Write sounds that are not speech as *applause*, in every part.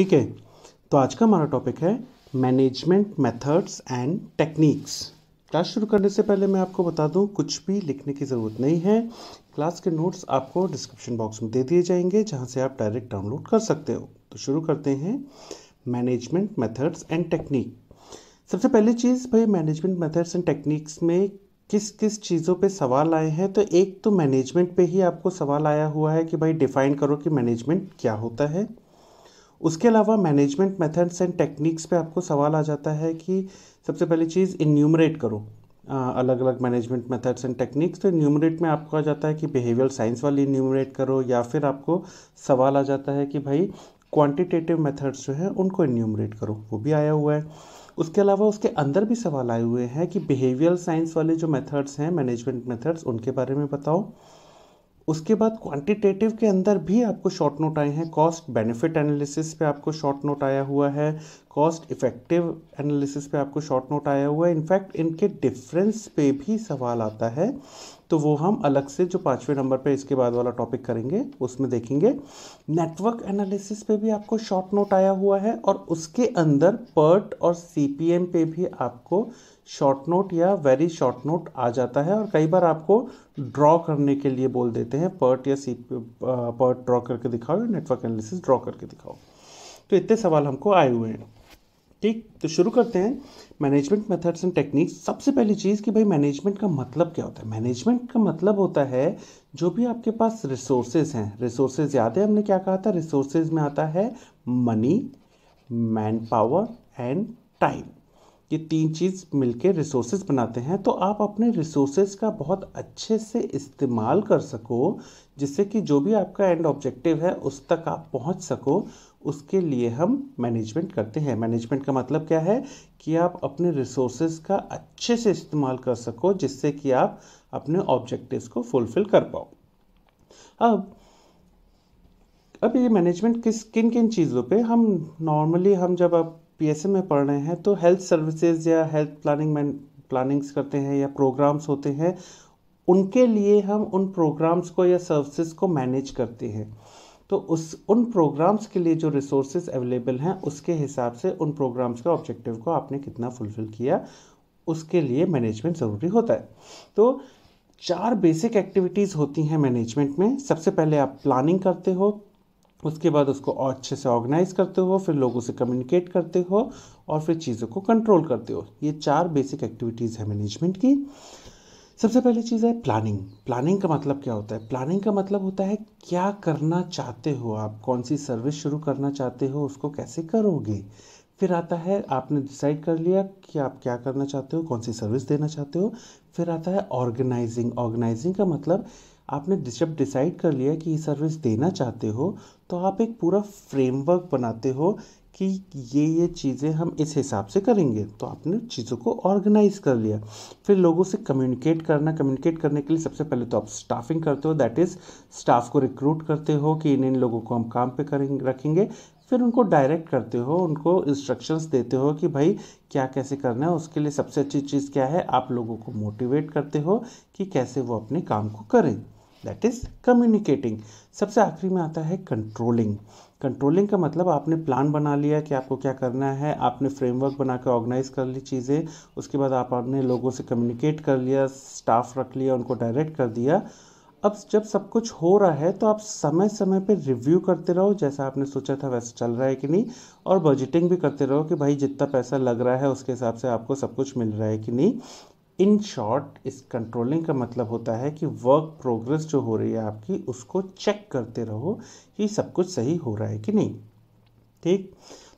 ठीक है तो आज का हमारा टॉपिक है management methods and techniques class शुरू करने से पहले मैं आपको बता दूं कुछ भी लिखने की ज़रूरत नहीं है क्लास के नोट्स आपको डिस्क्रिप्शन बॉक्स में दे दिए जाएंगे जहां से आप डायरेक्ट डाउनलोड कर सकते हो तो शुरू करते हैं मैनेजमेंट मेथड्स एंड टेक्निक सबसे पहली चीज़ भाई मैनेजमेंट मेथड्स एंड टेक्निक्स में किस किस चीज़ों पे सवाल आए हैं तो एक तो मैनेजमेंट पे ही आपको सवाल आया हुआ है कि भाई डिफ़ाइन करो कि मैनेजमेंट क्या होता है उसके अलावा मैनेजमेंट मेथड्स एंड टेक्निक्स पे आपको सवाल आ जाता है कि सबसे पहली चीज़ इन्यूमरेट करो अलग अलग मैनेजमेंट मेथड्स एंड टेक्निक्स तो इन्यूमरेट में आपको आ जाता है कि बिहेवियर साइंस वाली इन्यूमरेट करो या फिर आपको सवाल आ जाता है कि भाई क्वांटिटेटिव मेथड्स जो हैं उनको इन्यूमरेट करो वो भी आया हुआ है उसके अलावा उसके अंदर भी सवाल आए हुए हैं कि बिहेवियर साइंस वाले जो मेथड्स हैं मैनेजमेंट मेथड्स उनके बारे में बताओ उसके बाद क्वांटिटेटिव के अंदर भी आपको शॉर्ट नोट आए हैं कॉस्ट बेनिफिट एनालिसिस पे आपको शॉर्ट नोट आया हुआ है कॉस्ट इफेक्टिव एनालिसिस पे आपको शॉर्ट नोट आया हुआ है इनफैक्ट इनके डिफरेंस पे भी सवाल आता है तो वो हम अलग से जो पाँचवें नंबर पे इसके बाद वाला टॉपिक करेंगे उसमें देखेंगे नेटवर्क एनालिसिस पे भी आपको शॉर्ट नोट आया हुआ है और उसके अंदर पर्ट और सी पे भी आपको शॉर्ट नोट या वेरी शॉर्ट नोट आ जाता है और कई बार आपको ड्रॉ करने के लिए बोल देते हैं पर्ट या सी पर्ट ड्रॉ करके दिखाओ या नेटवर्क एनालिसिस ड्रॉ करके दिखाओ तो इतने सवाल हमको आए हुए हैं ठीक तो शुरू करते हैं मैनेजमेंट मेथड्स एंड टेक्निक्स सबसे पहली चीज़ कि भाई मैनेजमेंट का मतलब क्या होता है मैनेजमेंट का मतलब होता है जो भी आपके पास रिसोर्सेज हैं रिसोर्सेज याद है हमने क्या कहा था रिसोर्सेज में आता है money man manpower and time ये तीन चीज़ मिलके रिसोर्सेज बनाते हैं तो आप अपने रिसोर्सेज का बहुत अच्छे से इस्तेमाल कर सको जिससे कि जो भी आपका एंड ऑब्जेक्टिव है उस तक आप पहुंच सको उसके लिए हम मैनेजमेंट करते हैं मैनेजमेंट का मतलब क्या है कि आप अपने रिसोर्सेज का अच्छे से इस्तेमाल कर सको जिससे कि आप अपने ऑब्जेक्टिव्स को फुलफिल कर पाओ अब अब ये मैनेजमेंट किस किन किन चीज़ों पे हम नॉर्मली हम जब आप पीएसए में पढ़ रहे हैं तो हेल्थ सर्विसेज या हेल्थ प्लानिंग में प्लानिंग्स करते हैं या प्रोग्राम्स होते हैं उनके लिए हम उन प्रोग्राम्स को या सर्विसेज को मैनेज करते हैं तो उस उन प्रोग्राम्स के लिए जो रिसोर्सेज अवेलेबल हैं उसके हिसाब से उन प्रोग्राम्स का ऑब्जेक्टिव को आपने कितना फुलफिल किया उसके लिए मैनेजमेंट ज़रूरी होता है तो चार बेसिक एक्टिविटीज़ होती हैं मैनेजमेंट में सबसे पहले आप प्लानिंग करते हो उसके बाद उसको और अच्छे से ऑर्गेनाइज करते हो फिर लोगों से कम्युनिकेट करते हो और फिर चीज़ों को कंट्रोल करते हो ये चार बेसिक एक्टिविटीज़ है मैनेजमेंट की सबसे पहली चीज़ है प्लानिंग प्लानिंग का मतलब क्या होता है प्लानिंग का मतलब होता है क्या करना चाहते हो आप कौन सी सर्विस शुरू करना चाहते हो उसको कैसे करोगे फिर आता है आपने डिसाइड कर लिया कि आप क्या करना चाहते हो कौन सी सर्विस देना चाहते हो फिर आता है ऑर्गेनाइजिंग ऑर्गेनाइजिंग का मतलब आपने जब डिसाइड कर लिया कि ये सर्विस देना चाहते हो तो आप एक पूरा फ्रेमवर्क बनाते हो कि ये ये चीज़ें हम इस हिसाब से करेंगे तो आपने चीज़ों को ऑर्गेनाइज कर लिया फिर लोगों से कम्युनिकेट करना कम्युनिकेट करने के लिए सबसे पहले तो आप स्टाफिंग करते हो दैट इज़ स्टाफ को रिक्रूट करते हो कि इन इन लोगों को हम काम पे करेंगे रखेंगे फिर उनको डायरेक्ट करते हो उनको इंस्ट्रक्शंस देते हो कि भाई क्या कैसे करना है उसके लिए सबसे अच्छी चीज़ क्या है आप लोगों को मोटिवेट करते हो कि कैसे वो अपने काम को करें दैट इज़ कम्युनिकेटिंग सबसे आखिरी में आता है कंट्रोलिंग कंट्रोलिंग का मतलब आपने प्लान बना लिया कि आपको क्या करना है आपने फ्रेमवर्क बना के ऑर्गेनाइज कर ली चीज़ें उसके बाद आप आपने लोगों से कम्युनिकेट कर लिया स्टाफ रख लिया उनको डायरेक्ट कर दिया अब जब सब कुछ हो रहा है तो आप समय समय पर रिव्यू करते रहो जैसा आपने सोचा था वैसा चल रहा है कि नहीं और बजटिंग भी करते रहो कि भाई जितना पैसा लग रहा है उसके हिसाब से आपको सब कुछ मिल रहा है कि नहीं इन शॉर्ट इस कंट्रोलिंग का मतलब होता है कि वर्क प्रोग्रेस जो हो रही है आपकी उसको चेक करते रहो कि सब कुछ सही हो रहा है कि नहीं ठीक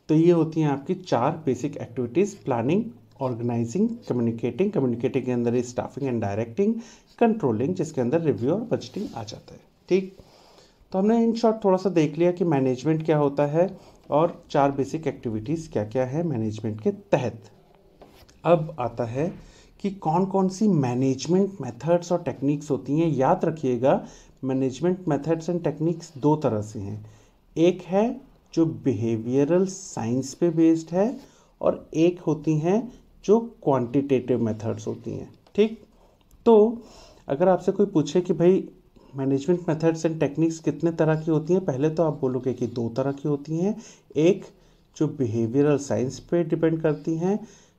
तो ये होती हैं आपकी चार basic activities planning organizing communicating communicating के अंदर स्टाफिंग एंड डायरेक्टिंग कंट्रोलिंग जिसके अंदर रिव्यू और बजटिंग आ जाता है ठीक तो हमने इन शॉर्ट थोड़ा सा देख लिया कि मैनेजमेंट क्या होता है और चार बेसिक एक्टिविटीज़ क्या क्या है मैनेजमेंट के तहत अब आता है कि कौन कौन सी मैनेजमेंट मेथड्स और टेक्निक्स होती हैं याद रखिएगा मैनेजमेंट मेथड्स एंड टेक्निक्स दो तरह से हैं एक है जो बिहेवियरल साइंस पे बेस्ड है और एक होती हैं जो क्वांटिटेटिव मेथड्स होती हैं ठीक तो अगर आपसे कोई पूछे कि भाई मैनेजमेंट मेथड्स एंड टेक्निक्स कितने तरह की होती हैं पहले तो आप बोलोगे कि दो तरह की होती हैं एक जो बिहेवियरल साइंस पे डिपेंड करती हैं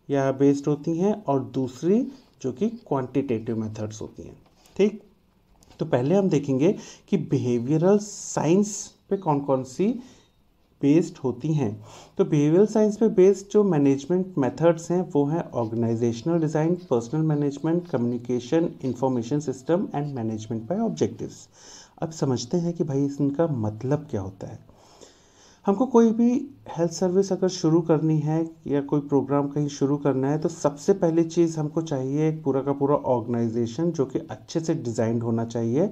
या बेस्ड होती हैं और दूसरी जो कि क्वांटिटेटिव मेथड्स होती हैं ठीक तो पहले हम देखेंगे कि बिहेवियरल साइंस पे कौन कौन सी बेस्ड होती हैं तो बिहेवियरल साइंस पे बेस्ड जो मैनेजमेंट मेथड्स हैं वो हैं organizational design personnel management communication information system and management by objectives अब समझते हैं कि भाई इनका मतलब क्या होता है हमको कोई भी हेल्थ सर्विस अगर शुरू करनी है या कोई प्रोग्राम कहीं शुरू करना है तो सबसे पहली चीज़ हमको चाहिए एक पूरा का पूरा ऑर्गेनाइजेशन जो कि अच्छे से डिज़ाइंड होना चाहिए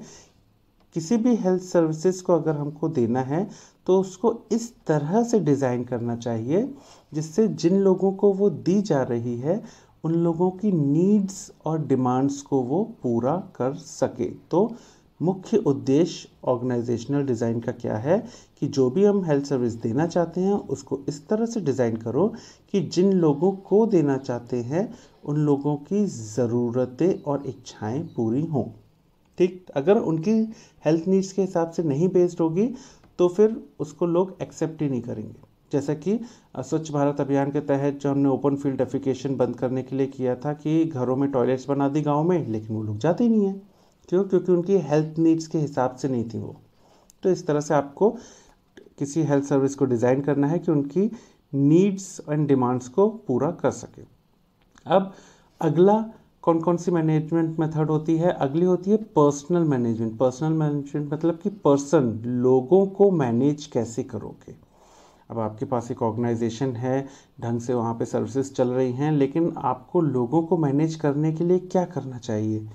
किसी भी हेल्थ सर्विसेज को अगर हमको देना है तो उसको इस तरह से डिज़ाइन करना चाहिए जिससे जिन लोगों को वो दी जा रही है उन लोगों की नीड्स और डिमांड्स को वो पूरा कर सके तो मुख्य उद्देश्य ऑर्गेनाइजेशनल डिज़ाइन का क्या है कि जो भी हम हेल्थ सर्विस देना चाहते हैं उसको इस तरह से डिज़ाइन करो कि जिन लोगों को देना चाहते हैं उन लोगों की ज़रूरतें और इच्छाएं पूरी हों ठीक अगर उनकी हेल्थ नीड्स के हिसाब से नहीं बेस्ड होगी तो फिर उसको लोग एक्सेप्ट ही नहीं करेंगे जैसा कि स्वच्छ भारत अभियान के तहत जो हमने ओपन फील्ड डेफिकेशन बंद करने के लिए किया था कि घरों में टॉयलेट्स बना दी गाँव में लेकिन वो लोग जाते ही नहीं हैं क्यों क्योंकि उनकी हेल्थ नीड्स के हिसाब से नहीं थी वो तो इस तरह से आपको किसी हेल्थ सर्विस को डिज़ाइन करना है कि उनकी नीड्स एंड डिमांड्स को पूरा कर सके अब अगला कौन कौन सी मैनेजमेंट मेथड होती है अगली होती है पर्सनल मैनेजमेंट पर्सनल मैनेजमेंट मतलब कि पर्सन लोगों को मैनेज कैसे करोगे अब आपके पास एक ऑर्गेनाइजेशन है ढंग से वहाँ पे सर्विसेज चल रही हैं लेकिन आपको लोगों को मैनेज करने के लिए क्या करना चाहिए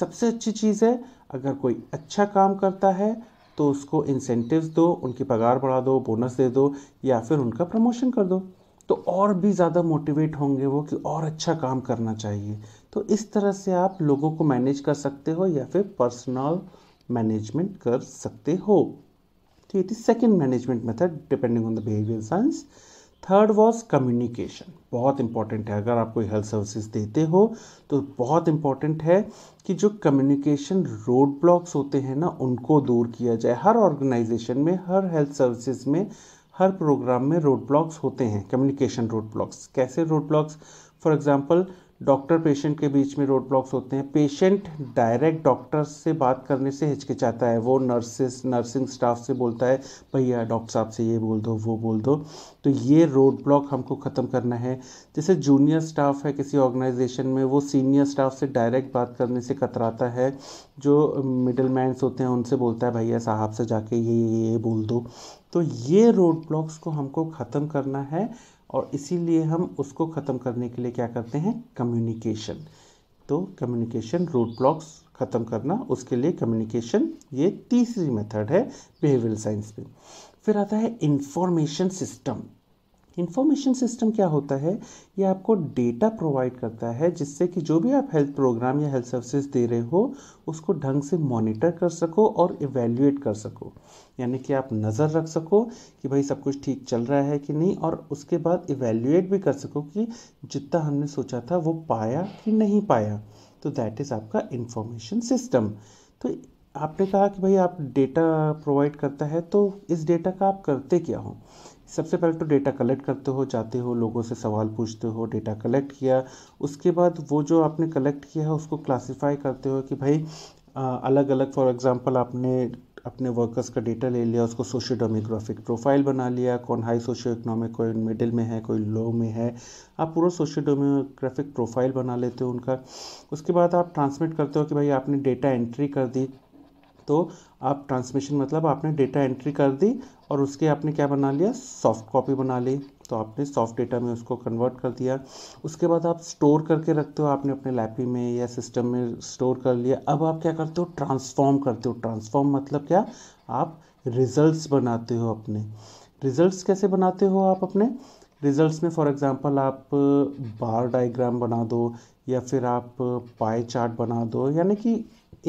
सबसे अच्छी चीज़ है अगर कोई अच्छा काम करता है तो उसको इंसेंटिव्स दो उनकी पगार बढ़ा दो बोनस दे दो या फिर उनका प्रमोशन कर दो तो और भी ज़्यादा मोटिवेट होंगे वो कि और अच्छा काम करना चाहिए तो इस तरह से आप लोगों को मैनेज कर सकते हो या फिर पर्सनल मैनेजमेंट कर सकते हो तो ये थी second management method depending on the behaviour science third was communication बहुत इंपॉर्टेंट है अगर आप कोई हेल्थ सर्विसेज देते हो तो बहुत इंपॉर्टेंट है कि जो कम्युनिकेशन रोड ब्लॉक्स होते हैं ना उनको दूर किया जाए हर ऑर्गेनाइजेशन में हर हेल्थ सर्विसेज में हर प्रोग्राम में रोड ब्लॉक्स होते हैं कम्युनिकेशन रोड ब्लॉक्स कैसे road blocks for example doctor patient के बीच में रोड ब्लॉक्स होते हैं पेशेंट डायरेक्ट डॉक्टर से बात करने से हिचकिचाता है वो नर्सेस नर्सिंग स्टाफ से बोलता है भैया डॉक्टर साहब से ये बोल दो वो बोल दो तो ये रोड ब्लॉक हमको ख़त्म करना है जैसे जूनियर स्टाफ है किसी ऑर्गेनाइजेशन में वो सीनियर स्टाफ से डायरेक्ट बात करने से कतराता है जो मिडल मैंस होते हैं उनसे बोलता है भैया साहब से जाके ये ये बोल दो तो ये रोड ब्लॉक्स को हमको ख़त्म करना है और इसीलिए हम उसको ख़त्म करने के लिए क्या करते हैं कम्युनिकेशन तो कम्युनिकेशन रूट ब्लॉक्स ख़त्म करना उसके लिए कम्युनिकेशन ये तीसरी मेथड है बिहेवियर साइंस में फिर आता है इंफॉर्मेशन सिस्टम इंफॉर्मेशन सिस्टम क्या होता है ये आपको डेटा प्रोवाइड करता है जिससे कि जो भी आप हेल्थ प्रोग्राम या हेल्थ सर्विसेज दे रहे हो उसको ढंग से मॉनिटर कर सको और इवेल्यूएट कर सको यानी कि आप नज़र रख सको कि भाई सब कुछ ठीक चल रहा है कि नहीं और उसके बाद इवेल्युएट भी कर सको कि जितना हमने सोचा था वो पाया कि नहीं पाया तो दैट इज़ आपका इंफॉर्मेशन सिस्टम तो आपने कहा कि भाई आप डेटा प्रोवाइड करता है तो इस डेटा का आप करते क्या हो सबसे पहले तो डेटा कलेक्ट करते हो जाते हो लोगों से सवाल पूछते हो डेटा कलेक्ट किया उसके बाद वो जो आपने कलेक्ट किया है उसको क्लासिफाई करते हो कि भाई अलग अलग फॉर एग्ज़ाम्पल आपने अपने वर्कर्स का डेटा ले लिया उसको सोशियो डेमोग्राफिक प्रोफाइल बना लिया कौन हाई सोशियो इकोनॉमिक कोई मिडिल में है कोई लो में है आप पूरा सोशियो डेमोग्राफिक प्रोफाइल बना लेते हो उनका उसके बाद आप ट्रांसमिट करते हो कि भाई आपने डेटा एंट्री कर दी तो आप ट्रांसमिशन मतलब आपने डेटा एंट्री कर दी और उसके आपने क्या बना लिया सॉफ्ट कॉपी बना ली तो आपने सॉफ्ट डेटा में उसको कन्वर्ट कर दिया उसके बाद आप स्टोर करके रखते हो आपने अपने लैपी में या सिस्टम में स्टोर कर लिया अब आप क्या करते हो ट्रांसफॉर्म करते हो ट्रांसफॉर्म मतलब क्या आप रिजल्ट्स बनाते हो अपने रिजल्ट्स कैसे बनाते हो आप अपने रिजल्ट्स में फॉर एग्ज़ाम्पल आप बार डायग्राम बना दो या फिर आप पाई चार्ट बना दो यानी कि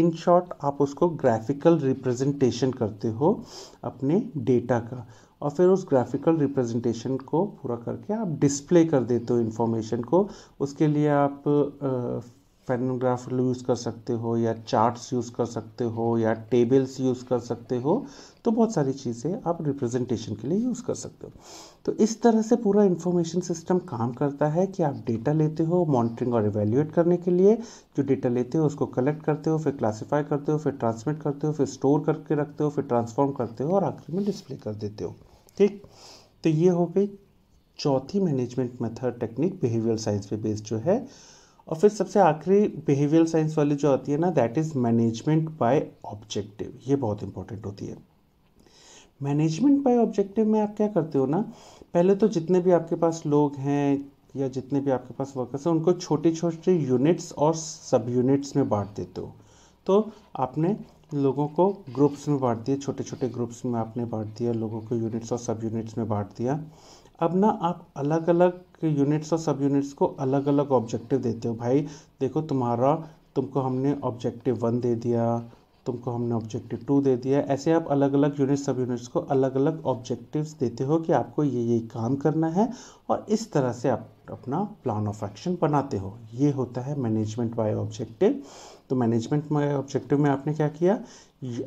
इन शॉर्ट आप उसको ग्राफिकल रिप्रेजेंटेशन करते हो अपने डेटा का और फिर उस ग्राफिकल रिप्रेजेंटेशन को पूरा करके आप डिस्प्ले कर देते हो इन्फॉर्मेशन को उसके लिए आप पेनोग्राफ यूज़ कर सकते हो या चार्ट्स यूज़ कर सकते हो या टेबल्स यूज़ कर सकते हो तो बहुत सारी चीज़ें आप रिप्रेजेंटेशन के लिए यूज़ कर सकते हो तो इस तरह से पूरा इन्फॉर्मेशन सिस्टम काम करता है कि आप डेटा लेते हो मॉनिटरिंग और एवेल्यूएट करने के लिए जो डेटा लेते हो उसको कलेक्ट करते हो फिर क्लासीफाई करते हो फिर ट्रांसमिट करते हो फिर स्टोर करके रखते हो फिर ट्रांसफॉर्म करते हो और आखिर में डिस्प्ले कर देते हो ठीक तो ये हो गई चौथी management method technique behaviour science पे बेस्ड जो है और फिर सबसे आखिरी बिहेवियर साइंस वाली जो आती है ना that is management by objective ये बहुत इंपॉर्टेंट होती है मैनेजमेंट बाय ऑब्जेक्टिव में आप क्या करते हो ना पहले तो जितने भी आपके पास लोग हैं या जितने भी आपके पास वर्कर्स हैं उनको छोटे छोटे यूनिट्स और सब यूनिट्स में बांट देते हो तो आपने लोगों को ग्रुप्स में बांट दिया छोटे छोटे ग्रुप्स में आपने बांट दिया लोगों को यूनिट्स और सब यूनिट्स में बांट दिया अब ना आप अलग अलग यूनिट्स और सब यूनिट्स को अलग अलग ऑब्जेक्टिव देते हो भाई देखो तुम्हारा तुमको हमने ऑब्जेक्टिव वन दे दिया तुमको हमने ऑब्जेक्टिव टू दे दिया ऐसे आप अलग अलग यूनिट्स सब यूनिट्स को अलग अलग ऑब्जेक्टिव्स देते हो कि आपको ये ये काम करना है और इस तरह से आप अपना प्लान ऑफ एक्शन बनाते हो ये होता है मैनेजमेंट बाय ऑब्जेक्टिव तो मैनेजमेंट में ऑब्जेक्टिव में आपने क्या किया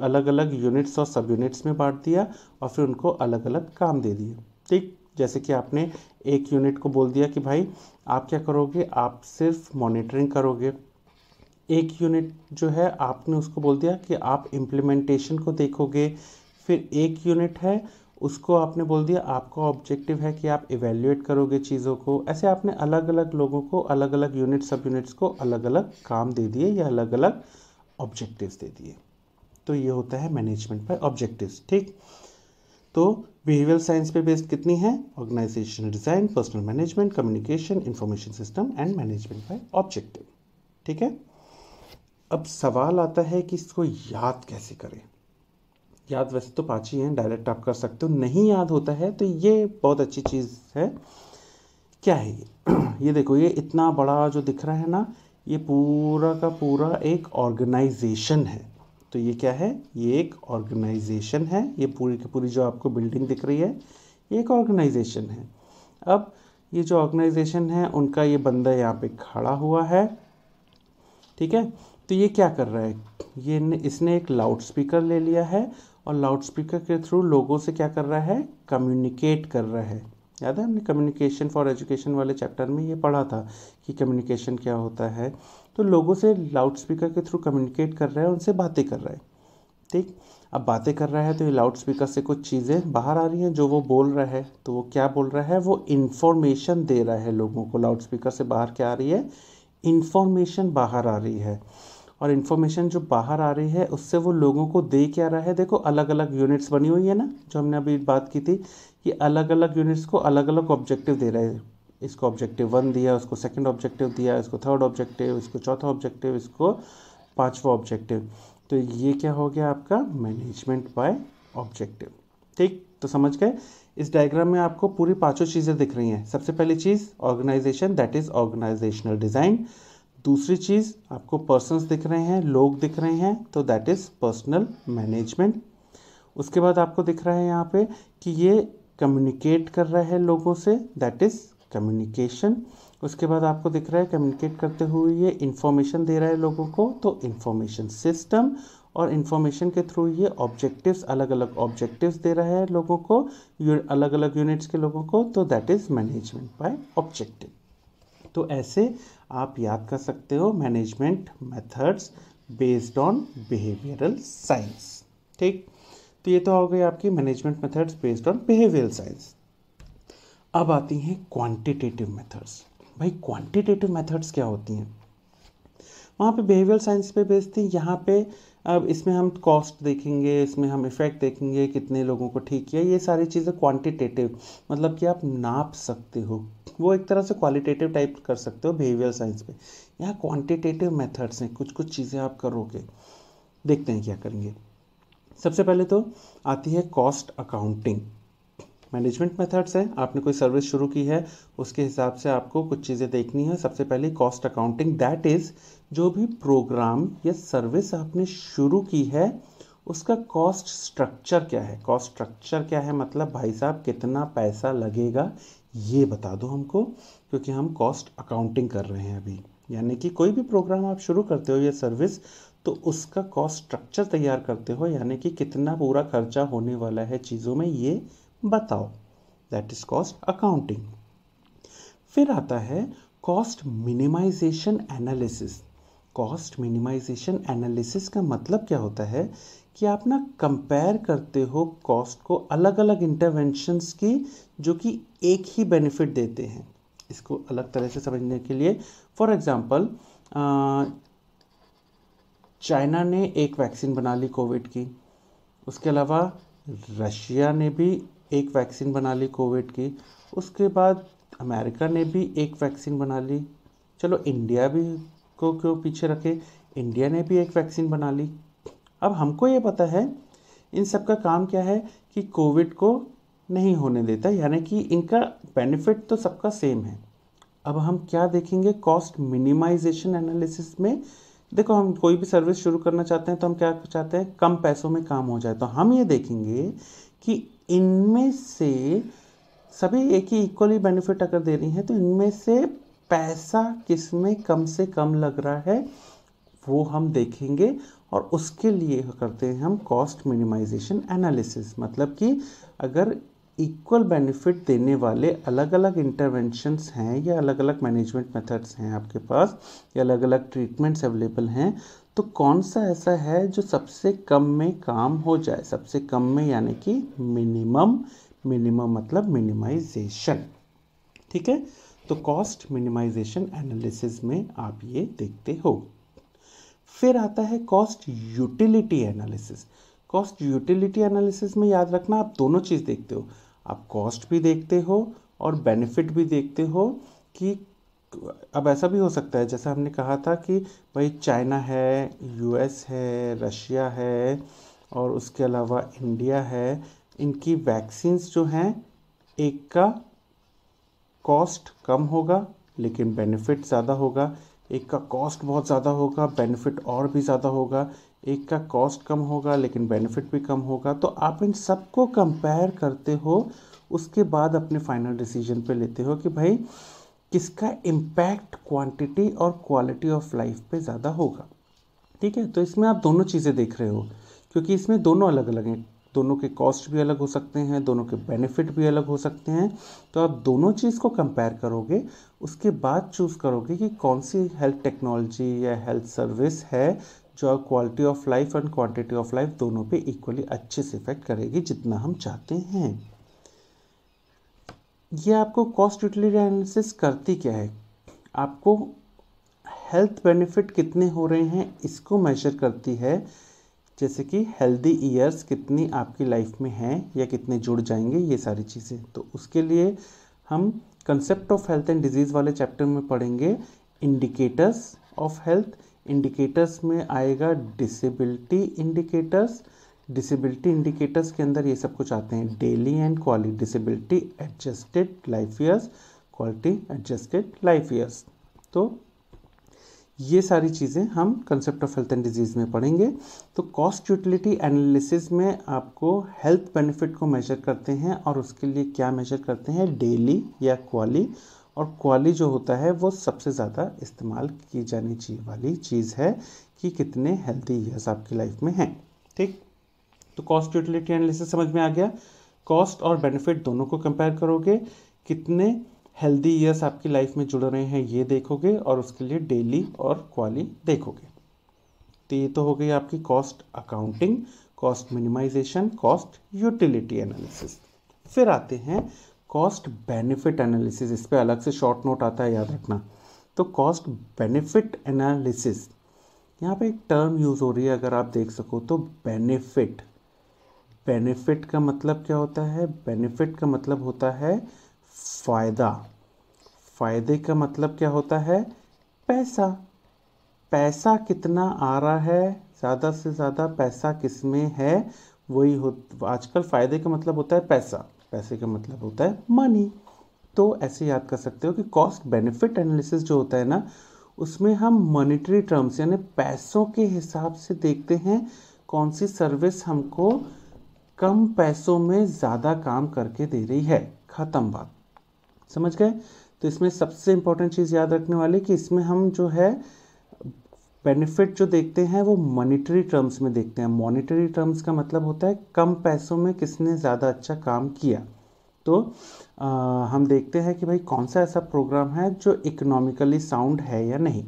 अलग अलग यूनिट्स और सब यूनिट्स में बांट दिया और फिर उनको अलग अलग काम दे दिए ठीक जैसे कि आपने एक यूनिट को बोल दिया कि भाई आप क्या करोगे आप सिर्फ मॉनिटरिंग करोगे एक यूनिट जो है आपने उसको बोल दिया कि आप इम्प्लीमेंटेशन को देखोगे फिर एक यूनिट है उसको आपने बोल दिया आपका ऑब्जेक्टिव है कि आप इवेल्युएट करोगे चीज़ों को ऐसे आपने अलग अलग लोगों को अलग अलग यूनिट सब यूनिट्स को अलग अलग काम दे दिए या अलग अलग ऑब्जेक्टिव्स दे दिए तो ये होता है मैनेजमेंट पर ऑब्जेक्टिव्स ठीक तो बिहेवियर साइंस पे बेस्ड कितनी है organization design personnel management communication information system and management by objective ठीक है अब सवाल आता है कि इसको याद कैसे करें याद वैसे तो पाँच ही हैं डायरेक्ट आप कर सकते हो नहीं याद होता है तो ये बहुत अच्छी चीज़ है क्या है ये *clears throat* ये देखो ये इतना बड़ा जो दिख रहा है ना ये पूरा का पूरा एक ऑर्गेनाइजेशन है तो ये क्या है ये एक ऑर्गेनाइजेशन है ये पूरी की पूरी जो आपको बिल्डिंग दिख रही है ये एक ऑर्गेनाइजेशन है अब ये जो ऑर्गेनाइजेशन है उनका ये बंदा यहाँ पे खड़ा हुआ है ठीक है तो ये क्या कर रहा है ये इसने एक लाउड स्पीकर ले लिया है और लाउडस्पीकर के थ्रू लोगों से क्या कर रहा है कम्युनिकेट कर रहा है याद है हमने कम्युनिकेशन फॉर एजुकेशन वाले चैप्टर में ये पढ़ा था कि कम्युनिकेशन क्या होता है तो लोगों से लाउडस्पीकर के थ्रू कम्युनिकेट कर रहा है उनसे बातें कर रहा है ठीक अब बातें कर रहा है तो ये लाउडस्पीकर से कुछ चीज़ें बाहर आ रही हैं जो वो बोल रहा है तो वो क्या बोल रहा है वो इन्फॉर्मेशन दे रहा है लोगों को लाउडस्पीकर से बाहर क्या आ रही है इन्फॉर्मेशन बाहर आ रही है और इन्फॉर्मेशन जो बाहर आ रही है उससे वो लोगों को दे क्या रहा है देखो अलग अलग यूनिट्स बनी हुई है ना जो हमने अभी बात की थी कि अलग अलग यूनिट्स को अलग अलग ऑब्जेक्टिव दे रहे हैं इसको ऑब्जेक्टिव वन दिया उसको सेकंड ऑब्जेक्टिव दिया इसको थर्ड ऑब्जेक्टिव इसको चौथा ऑब्जेक्टिव इसको पाँचवा ऑब्जेक्टिव तो ये क्या हो गया आपका मैनेजमेंट बाय ऑब्जेक्टिव ठीक तो समझ गए इस डायग्राम में आपको पूरी पांचों चीज़ें दिख रही हैं सबसे पहली चीज़ organization that is organizational design दूसरी चीज़ आपको पर्सनस दिख रहे हैं लोग दिख रहे हैं तो दैट इज़ पर्सनल मैनेजमेंट उसके बाद आपको दिख रहा है यहाँ पे कि ये कम्युनिकेट कर रहा है लोगों से दैट इज़ कम्युनिकेशन उसके बाद आपको दिख रहा है कम्युनिकेट करते हुए ये इन्फॉर्मेशन दे रहा है लोगों को तो इन्फॉर्मेशन सिस्टम और इन्फॉर्मेशन के थ्रू ये ऑब्जेक्टिव्स अलग अलग ऑब्जेक्टिव्स दे रहा है लोगों को अलग अलग यूनिट्स के लोगों को तो that is management by objective तो ऐसे आप याद कर सकते हो management methods based on behavioural science ठीक तो ये तो हो गई आपकी management methods based on behavioural science अब आती हैं क्वांटिटेटिव मेथड्स भाई क्वांटिटेटिव मेथड्स क्या होती हैं वहाँ पे बिहेवियर साइंस पे बेस्ड थी यहाँ पे अब इसमें हम कॉस्ट देखेंगे इसमें हम इफ़ेक्ट देखेंगे कितने लोगों को ठीक किया ये सारी चीज़ें क्वांटिटेटिव मतलब कि आप नाप सकते हो वो एक तरह से क्वालिटेटिव टाइप कर सकते हो बिहेवियर साइंस पे यहाँ क्वांटिटेटिव मेथड्स हैं कुछ कुछ चीज़ें आप करोगे देखते हैं क्या करेंगे सबसे पहले तो आती है कॉस्ट अकाउंटिंग मैनेजमेंट मेथड्स हैं आपने कोई सर्विस शुरू की है उसके हिसाब से आपको कुछ चीज़ें देखनी है सबसे पहले कॉस्ट अकाउंटिंग दैट इज़ जो भी प्रोग्राम या सर्विस आपने शुरू की है उसका कॉस्ट स्ट्रक्चर क्या है कॉस्ट स्ट्रक्चर क्या है मतलब भाई साहब कितना पैसा लगेगा ये बता दो हमको क्योंकि हम कॉस्ट अकाउंटिंग कर रहे हैं अभी यानी कि कोई भी प्रोग्राम आप शुरू करते हो या सर्विस तो उसका कॉस्ट स्ट्रक्चर तैयार करते हो यानी कि कितना पूरा खर्चा होने वाला है चीज़ों में ये बताओ दैट इज़ कॉस्ट अकाउंटिंग फिर आता है cost minimization analysis cost minimization analysis का मतलब क्या होता है कि आप ना कंपेयर करते हो कॉस्ट को अलग अलग इंटरवेंशंस की जो कि एक ही बेनिफिट देते हैं इसको अलग तरह से समझने के लिए फॉर एग्ज़ाम्पल चाइना ने एक वैक्सीन बना ली कोविड की उसके अलावा रशिया ने भी एक वैक्सीन बना ली कोविड की उसके बाद अमेरिका ने भी एक वैक्सीन बना ली चलो इंडिया भी को क्यों पीछे रखे इंडिया ने भी एक वैक्सीन बना ली अब हमको ये पता है इन सब का काम क्या है कि कोविड को नहीं होने देता यानी कि इनका बेनिफिट तो सबका सेम है अब हम क्या देखेंगे कॉस्ट मिनिमाइजेशन एनालिसिस में देखो हम कोई भी सर्विस शुरू करना चाहते हैं तो हम क्या चाहते हैं कम पैसों में काम हो जाए तो हम ये देखेंगे कि इनमें से सभी एक ही इक्वली बेनिफिट अगर दे रही हैं तो इनमें से पैसा किस में कम से कम लग रहा है वो हम देखेंगे और उसके लिए करते हैं हम कॉस्ट मिनिमाइजेशन एनालिसिस मतलब कि अगर इक्वल बेनिफिट देने वाले अलग अलग इंटरवेंशंस हैं या अलग अलग मैनेजमेंट मेथड्स हैं आपके पास या अलग अलग ट्रीटमेंट्स अवेलेबल हैं तो कौन सा ऐसा है जो सबसे कम में काम हो जाए सबसे कम में यानी कि मिनिमम मिनिमम मतलब मिनिमाइजेशन ठीक है तो कॉस्ट मिनिमाइजेशन एनालिसिस में आप ये देखते हो फिर आता है cost utility analysis cost utility analysis में याद रखना आप दोनों चीज़ देखते हो आप कॉस्ट भी देखते हो और बेनिफिट भी देखते हो कि अब ऐसा भी हो सकता है जैसा हमने कहा था कि भाई चाइना है यूएस है रशिया है और उसके अलावा इंडिया है इनकी वैक्सीन्स जो हैं एक का कॉस्ट कम होगा लेकिन बेनिफिट ज़्यादा होगा एक का कॉस्ट बहुत ज़्यादा होगा बेनिफिट और भी ज़्यादा होगा एक का कॉस्ट कम होगा लेकिन बेनिफिट भी कम होगा तो आप इन सबको कंपेयर करते हो उसके बाद अपने फाइनल डिसीजन पे लेते हो कि भाई किसका इम्पैक्ट क्वांटिटी और क्वालिटी ऑफ लाइफ पे ज़्यादा होगा ठीक है तो इसमें आप दोनों चीज़ें देख रहे हो क्योंकि इसमें दोनों अलग अलग हैं दोनों के कॉस्ट भी अलग हो सकते हैं दोनों के बेनिफिट भी अलग हो सकते हैं तो आप दोनों चीज़ को कंपेयर करोगे उसके बाद चूज़ करोगे कि कौन सी हेल्थ टेक्नोलॉजी या हेल्थ सर्विस है जो quality of life and quantity of life दोनों पे इक्वली अच्छे से इफेक्ट करेगी जितना हम चाहते हैं ये आपको कॉस्ट यूटिलिटी एनालिसिस करती क्या है आपको हेल्थ बेनिफिट कितने हो रहे हैं इसको मेजर करती है जैसे कि हेल्दी ईयर्स कितनी आपकी लाइफ में हैं या कितने जुड़ जाएंगे ये सारी चीज़ें तो उसके लिए हम concept of health and disease वाले चैप्टर में पढ़ेंगे इंडिकेटर्स ऑफ हेल्थ इंडिकेटर्स में आएगा डिसेबिलिटी इंडिकेटर्स डिसेबिलिटी इंडिकेटर्स के अंदर ये सब कुछ आते हैं DALY and quality disability adjusted life years quality adjusted life years तो ये सारी चीज़ें हम concept of health and disease में पढ़ेंगे तो कॉस्ट यूटिलिटी एनालिसिस में आपको हेल्थ बेनिफिट को मेजर करते हैं और उसके लिए क्या मेजर करते हैं डेली या क्वाली और क्वाली जो होता है वो सबसे ज़्यादा इस्तेमाल की जानी चाहिए वाली चीज़ है कि कितने हेल्थी ईयर्स आपकी लाइफ में हैं ठीक तो कॉस्ट यूटिलिटी एनालिसिस समझ में आ गया कॉस्ट और बेनिफिट दोनों को कंपेयर करोगे कितने हेल्दी ईयर्स आपकी लाइफ में जुड़ रहे हैं ये देखोगे और उसके लिए डेली और क्वाली देखोगे तो ये तो हो गई आपकी cost accounting cost minimisation cost utility analysis फिर आते हैं कॉस्ट बेनिफिट एनालिसिस इस पर अलग से शॉर्ट नोट आता है याद रखना तो कॉस्ट बेनिफिट एनालिसिस यहाँ पे एक टर्म यूज़ हो रही है अगर आप देख सको तो बेनिफिट बेनिफिट का मतलब क्या होता है बेनिफिट का मतलब होता है फ़ायदा फ़ायदे का मतलब क्या होता है पैसा पैसा कितना आ रहा है ज़्यादा से ज़्यादा पैसा किस में है वही हो आजकल फ़ायदे का मतलब होता है पैसा पैसे का मतलब होता है मनी तो ऐसे याद कर सकते हो कि कॉस्ट बेनिफिट एनालिसिस जो होता है ना उसमें हम मॉनेटरी टर्म्स यानी पैसों के हिसाब से देखते हैं कौन सी सर्विस हमको कम पैसों में ज़्यादा काम करके दे रही है ख़त्म बात समझ गए तो इसमें सबसे इम्पोर्टेंट चीज़ याद रखने वाली कि इसमें हम जो है बेनिफिट जो देखते हैं वो मॉनिटरी टर्म्स में देखते हैं मॉनिटरी टर्म्स का मतलब होता है कम पैसों में किसने ज़्यादा अच्छा काम किया तो आ, हम देखते हैं कि भाई कौन सा ऐसा प्रोग्राम है जो इकोनॉमिकली साउंड है या नहीं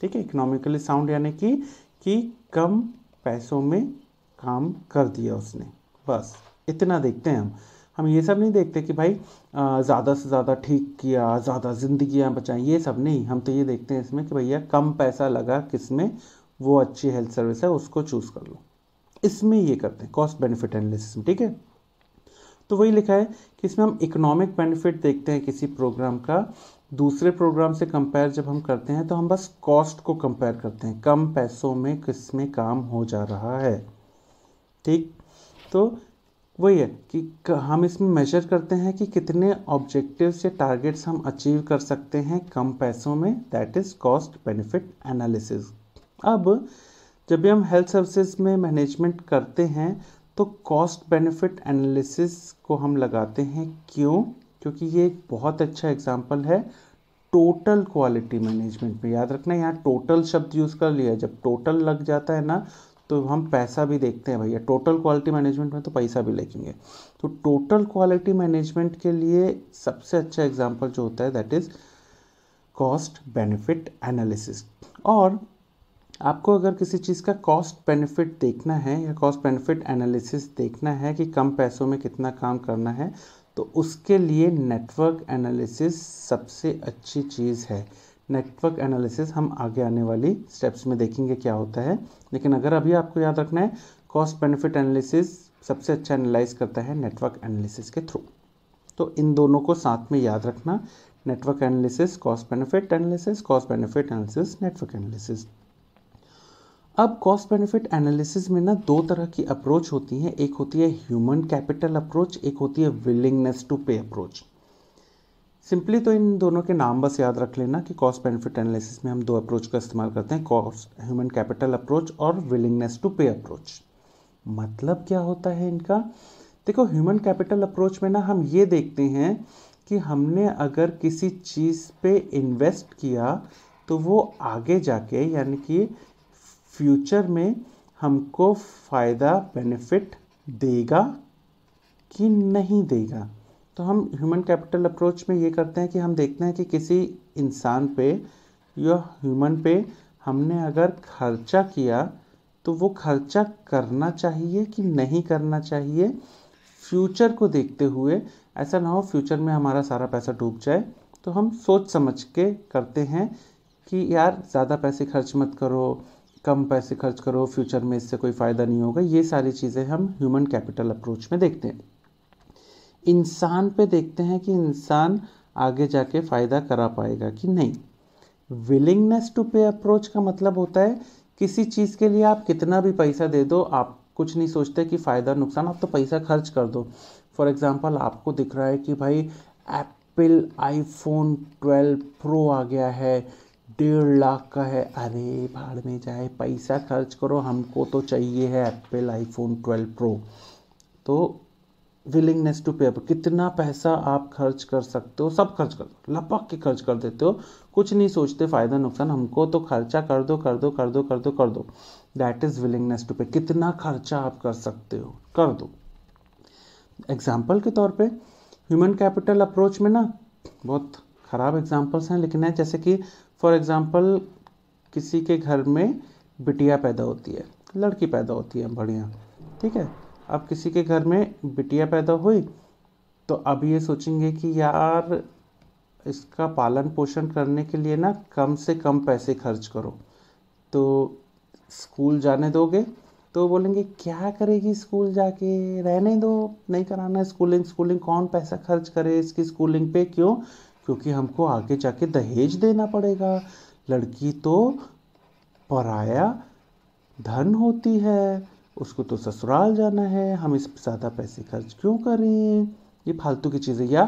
ठीक है इकोनॉमिकली साउंड यानी कि कि कम पैसों में काम कर दिया उसने बस इतना देखते हैं हम हम ये सब नहीं देखते कि भाई ज़्यादा से ज़्यादा ठीक किया ज़्यादा ज़िंदगियाँ बचाई ये सब नहीं हम तो ये देखते हैं इसमें कि भैया कम पैसा लगा किस में वो अच्छी हेल्थ सर्विस है उसको चूज़ कर लो इसमें ये करते हैं कॉस्ट बेनिफिट एनालिसिस में ठीक है तो वही लिखा है कि इसमें हम इकोनॉमिक बेनिफिट देखते हैं किसी प्रोग्राम का दूसरे प्रोग्राम से कंपेयर जब हम करते हैं तो हम बस कॉस्ट को कंपेयर करते हैं कम पैसों में किस में काम हो जा रहा है ठीक तो वही है कि हम इसमें मेजर करते हैं कि कितने ऑब्जेक्टिव्स या टारगेट्स हम अचीव कर सकते हैं कम पैसों में that is cost benefit analysis अब जब भी हम हेल्थ सर्विसेज में मैनेजमेंट करते हैं तो कॉस्ट बेनिफिट एनालिसिस को हम लगाते हैं क्यों क्योंकि ये एक बहुत अच्छा एग्जाम्पल है टोटल क्वालिटी मैनेजमेंट में याद रखना यहाँ टोटल शब्द यूज़ कर लिया जब टोटल लग जाता है ना तो हम पैसा भी देखते हैं भैया टोटल क्वालिटी मैनेजमेंट में तो पैसा भी देखेंगे तो टोटल क्वालिटी मैनेजमेंट के लिए सबसे अच्छा एग्जाम्पल जो होता है that is cost benefit analysis और आपको अगर किसी चीज़ का कॉस्ट बेनिफिट देखना है या कॉस्ट बेनिफिट एनालिसिस देखना है कि कम पैसों में कितना काम करना है तो उसके लिए नेटवर्क एनालिसिस सबसे अच्छी चीज़ है नेटवर्क एनालिसिस हम आगे आने वाली स्टेप्स में देखेंगे क्या होता है लेकिन अगर अभी आपको याद रखना है कॉस्ट बेनिफिट एनालिसिस सबसे अच्छा एनालाइज करता है नेटवर्क एनालिसिस के थ्रू तो इन दोनों को साथ में याद रखना network analysis cost benefit analysis cost benefit analysis network analysis अब कॉस्ट बेनिफिट एनालिसिस में ना दो तरह की अप्रोच होती हैं एक होती है ह्यूमन कैपिटल अप्रोच एक होती है willingness to pay approach simply तो इन दोनों के नाम बस याद रख लेना कि कॉस्ट बेनिफिट एनालिसिस में हम दो अप्रोच का इस्तेमाल करते हैं कॉस्ट ह्यूमन कैपिटल अप्रोच और विलिंगनेस टू पे अप्रोच मतलब क्या होता है इनका देखो ह्यूमन कैपिटल अप्रोच में ना हम ये देखते हैं कि हमने अगर किसी चीज़ पे इन्वेस्ट किया तो वो आगे जाके यानी कि फ्यूचर में हमको फ़ायदा बेनिफिट देगा कि नहीं देगा तो हम ह्यूमन कैपिटल अप्रोच में ये करते हैं कि हम देखते हैं कि किसी इंसान पे या ह्यूमन पे हमने अगर खर्चा किया तो वो खर्चा करना चाहिए कि नहीं करना चाहिए फ्यूचर को देखते हुए ऐसा ना हो फ्यूचर में हमारा सारा पैसा डूब जाए तो हम सोच समझ के करते हैं कि यार ज़्यादा पैसे खर्च मत करो कम पैसे खर्च करो फ्यूचर में इससे कोई फ़ायदा नहीं होगा ये सारी चीज़ें हम ह्यूमन कैपिटल अप्रोच में देखते हैं इंसान पे देखते हैं कि इंसान आगे जाके फ़ायदा करा पाएगा कि नहीं विलिंगनेस टू पे अप्रोच का मतलब होता है किसी चीज़ के लिए आप कितना भी पैसा दे दो आप कुछ नहीं सोचते कि फ़ायदा नुकसान आप तो पैसा खर्च कर दो फॉर एग्ज़ाम्पल आपको दिख रहा है कि भाई एप्पल आईफोन 12 प्रो आ गया है डेढ़ लाख का है अरे भाड़ में जाए पैसा खर्च करो हमको तो चाहिए है एप्पल आईफोन 12 प्रो तो विलिंगनेस टू पे कितना पैसा आप खर्च कर सकते हो सब खर्च कर दो लपक के खर्च कर देते हो कुछ नहीं सोचते फ़ायदा नुकसान हमको तो खर्चा कर दो कर दो कर दो कर दो कर दो that is willingness to pay कितना खर्चा आप कर सकते हो कर दो एग्जाम्पल के तौर पे ह्यूमन कैपिटल अप्रोच में ना बहुत ख़राब एग्जाम्पल्स हैं लेकिन है जैसे कि फॉर एग्ज़ाम्पल किसी के घर में बिटिया पैदा होती है लड़की पैदा होती है बढ़िया ठीक है अब किसी के घर में बिटिया पैदा हुई तो अब ये सोचेंगे कि यार इसका पालन पोषण करने के लिए ना कम से कम पैसे खर्च करो तो स्कूल जाने दोगे तो बोलेंगे क्या करेगी स्कूल जाके रहने दो नहीं कराना स्कूलिंग स्कूलिंग कौन पैसा खर्च करे इसकी स्कूलिंग पे क्यों क्योंकि हमको आगे जाके दहेज देना पड़ेगा लड़की तो पराया धन होती है उसको तो ससुराल जाना है हम इस पर ज़्यादा पैसे खर्च क्यों कर रहे हैं ये फालतू की चीज़ें या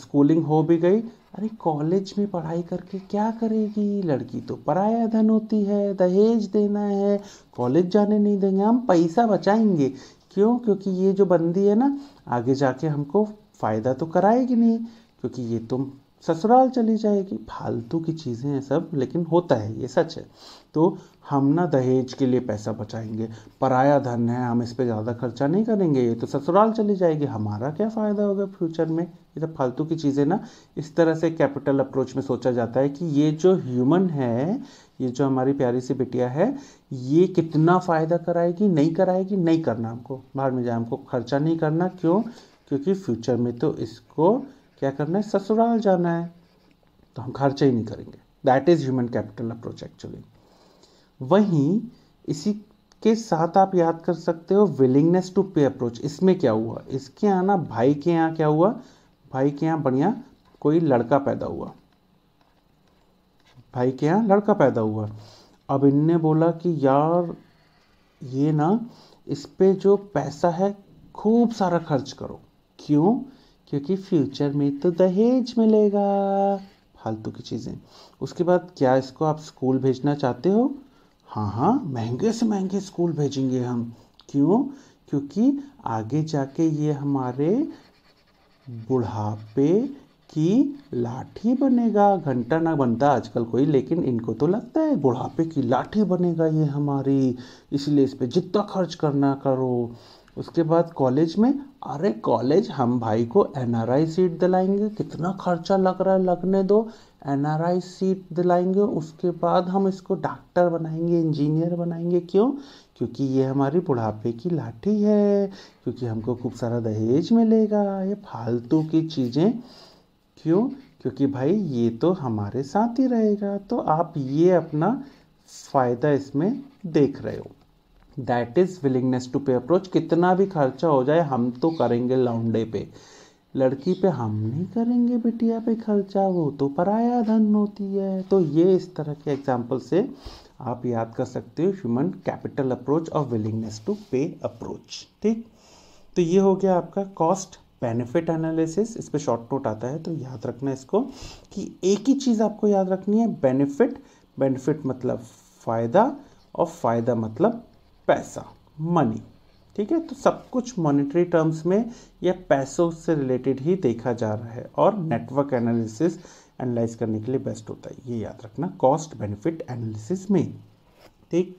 स्कूलिंग हो भी गई अरे कॉलेज में पढ़ाई करके क्या करेगी लड़की तो पराया धन होती है दहेज देना है कॉलेज जाने नहीं देंगे हम पैसा बचाएंगे क्यों क्योंकि ये जो बंदी है ना आगे जाके हमको फ़ायदा तो कराएगी नहीं क्योंकि ये तुम तो ससुराल चली जाएगी फालतू की चीज़ें हैं सब लेकिन होता है ये सच है तो हम ना दहेज के लिए पैसा बचाएंगे पराया धन है हम इस पर ज़्यादा खर्चा नहीं करेंगे ये तो ससुराल चली जाएगी हमारा क्या फ़ायदा होगा फ्यूचर में ये सब फालतू की चीज़ें ना इस तरह से कैपिटल अप्रोच में सोचा जाता है कि ये जो ह्यूमन है ये जो हमारी प्यारी सी बिटिया है ये कितना फ़ायदा कराएगी नहीं कराएगी नहीं करना हमको बाहर में जाए हमको खर्चा नहीं करना क्यों क्योंकि फ्यूचर में तो इसको क्या करना है ससुराल जाना है तो हम खर्चा ही नहीं करेंगे that is human capital approach actually वहीं इसी के साथ आप याद कर सकते हो विलिंगनेस टू पे अप्रोच इसमें क्या हुआ इसके यहाँ ना भाई के यहाँ क्या हुआ भाई के यहाँ बढ़िया कोई लड़का पैदा हुआ भाई के यहाँ लड़का पैदा हुआ अब इनने बोला कि यार ये ना इस पर जो पैसा है खूब सारा खर्च करो क्यों क्योंकि फ्यूचर में तो दहेज मिलेगा फालतू की चीज़ें उसके बाद क्या इसको आप स्कूल भेजना चाहते हो हाँ हाँ महंगे से महंगे स्कूल भेजेंगे हम क्यों क्योंकि आगे जाके ये हमारे बुढ़ापे की लाठी बनेगा घंटा ना बनता आजकल कोई लेकिन इनको तो लगता है बुढ़ापे की लाठी बनेगा ये हमारी इसलिए इस पर जितना खर्च करना करो उसके बाद कॉलेज में अरे कॉलेज हम भाई को आई सीट दिलाएंगे कितना खर्चा लग रहा है लगने दो आई सीट दिलाएंगे उसके बाद हम इसको डॉक्टर बनाएंगे इंजीनियर बनाएंगे क्यों क्योंकि ये हमारी बुढ़ापे की लाठी है क्योंकि हमको खूब सारा दहेज मिलेगा ये फालतू की चीज़ें क्यों क्योंकि भाई ये तो हमारे साथ ही रहेगा तो आप ये अपना फ़ायदा इसमें देख रहे हो that is willingness to pay approach कितना भी खर्चा हो जाए हम तो करेंगे लौंडे पे लड़की पे हम नहीं करेंगे बिटिया पे खर्चा वो तो पराया धन होती है तो ये इस तरह के एग्जाम्पल से आप याद कर सकते हो ह्यूमन कैपिटल अप्रोच और विलिंगनेस टू पे अप्रोच ठीक तो ये हो गया आपका कॉस्ट बेनिफिट एनालिसिस इस पर शॉर्ट नोट आता है तो याद रखना इसको कि एक ही चीज़ आपको याद रखनी है बेनिफिट बेनिफिट मतलब फ़ायदा और फ़ायदा मतलब पैसा मनी ठीक है तो सब कुछ मॉनेटरी टर्म्स में या पैसों से रिलेटेड ही देखा जा रहा है और नेटवर्क एनालिसिस एनालाइज करने के लिए बेस्ट होता है ये याद रखना कॉस्ट बेनिफिट एनालिसिस में ठीक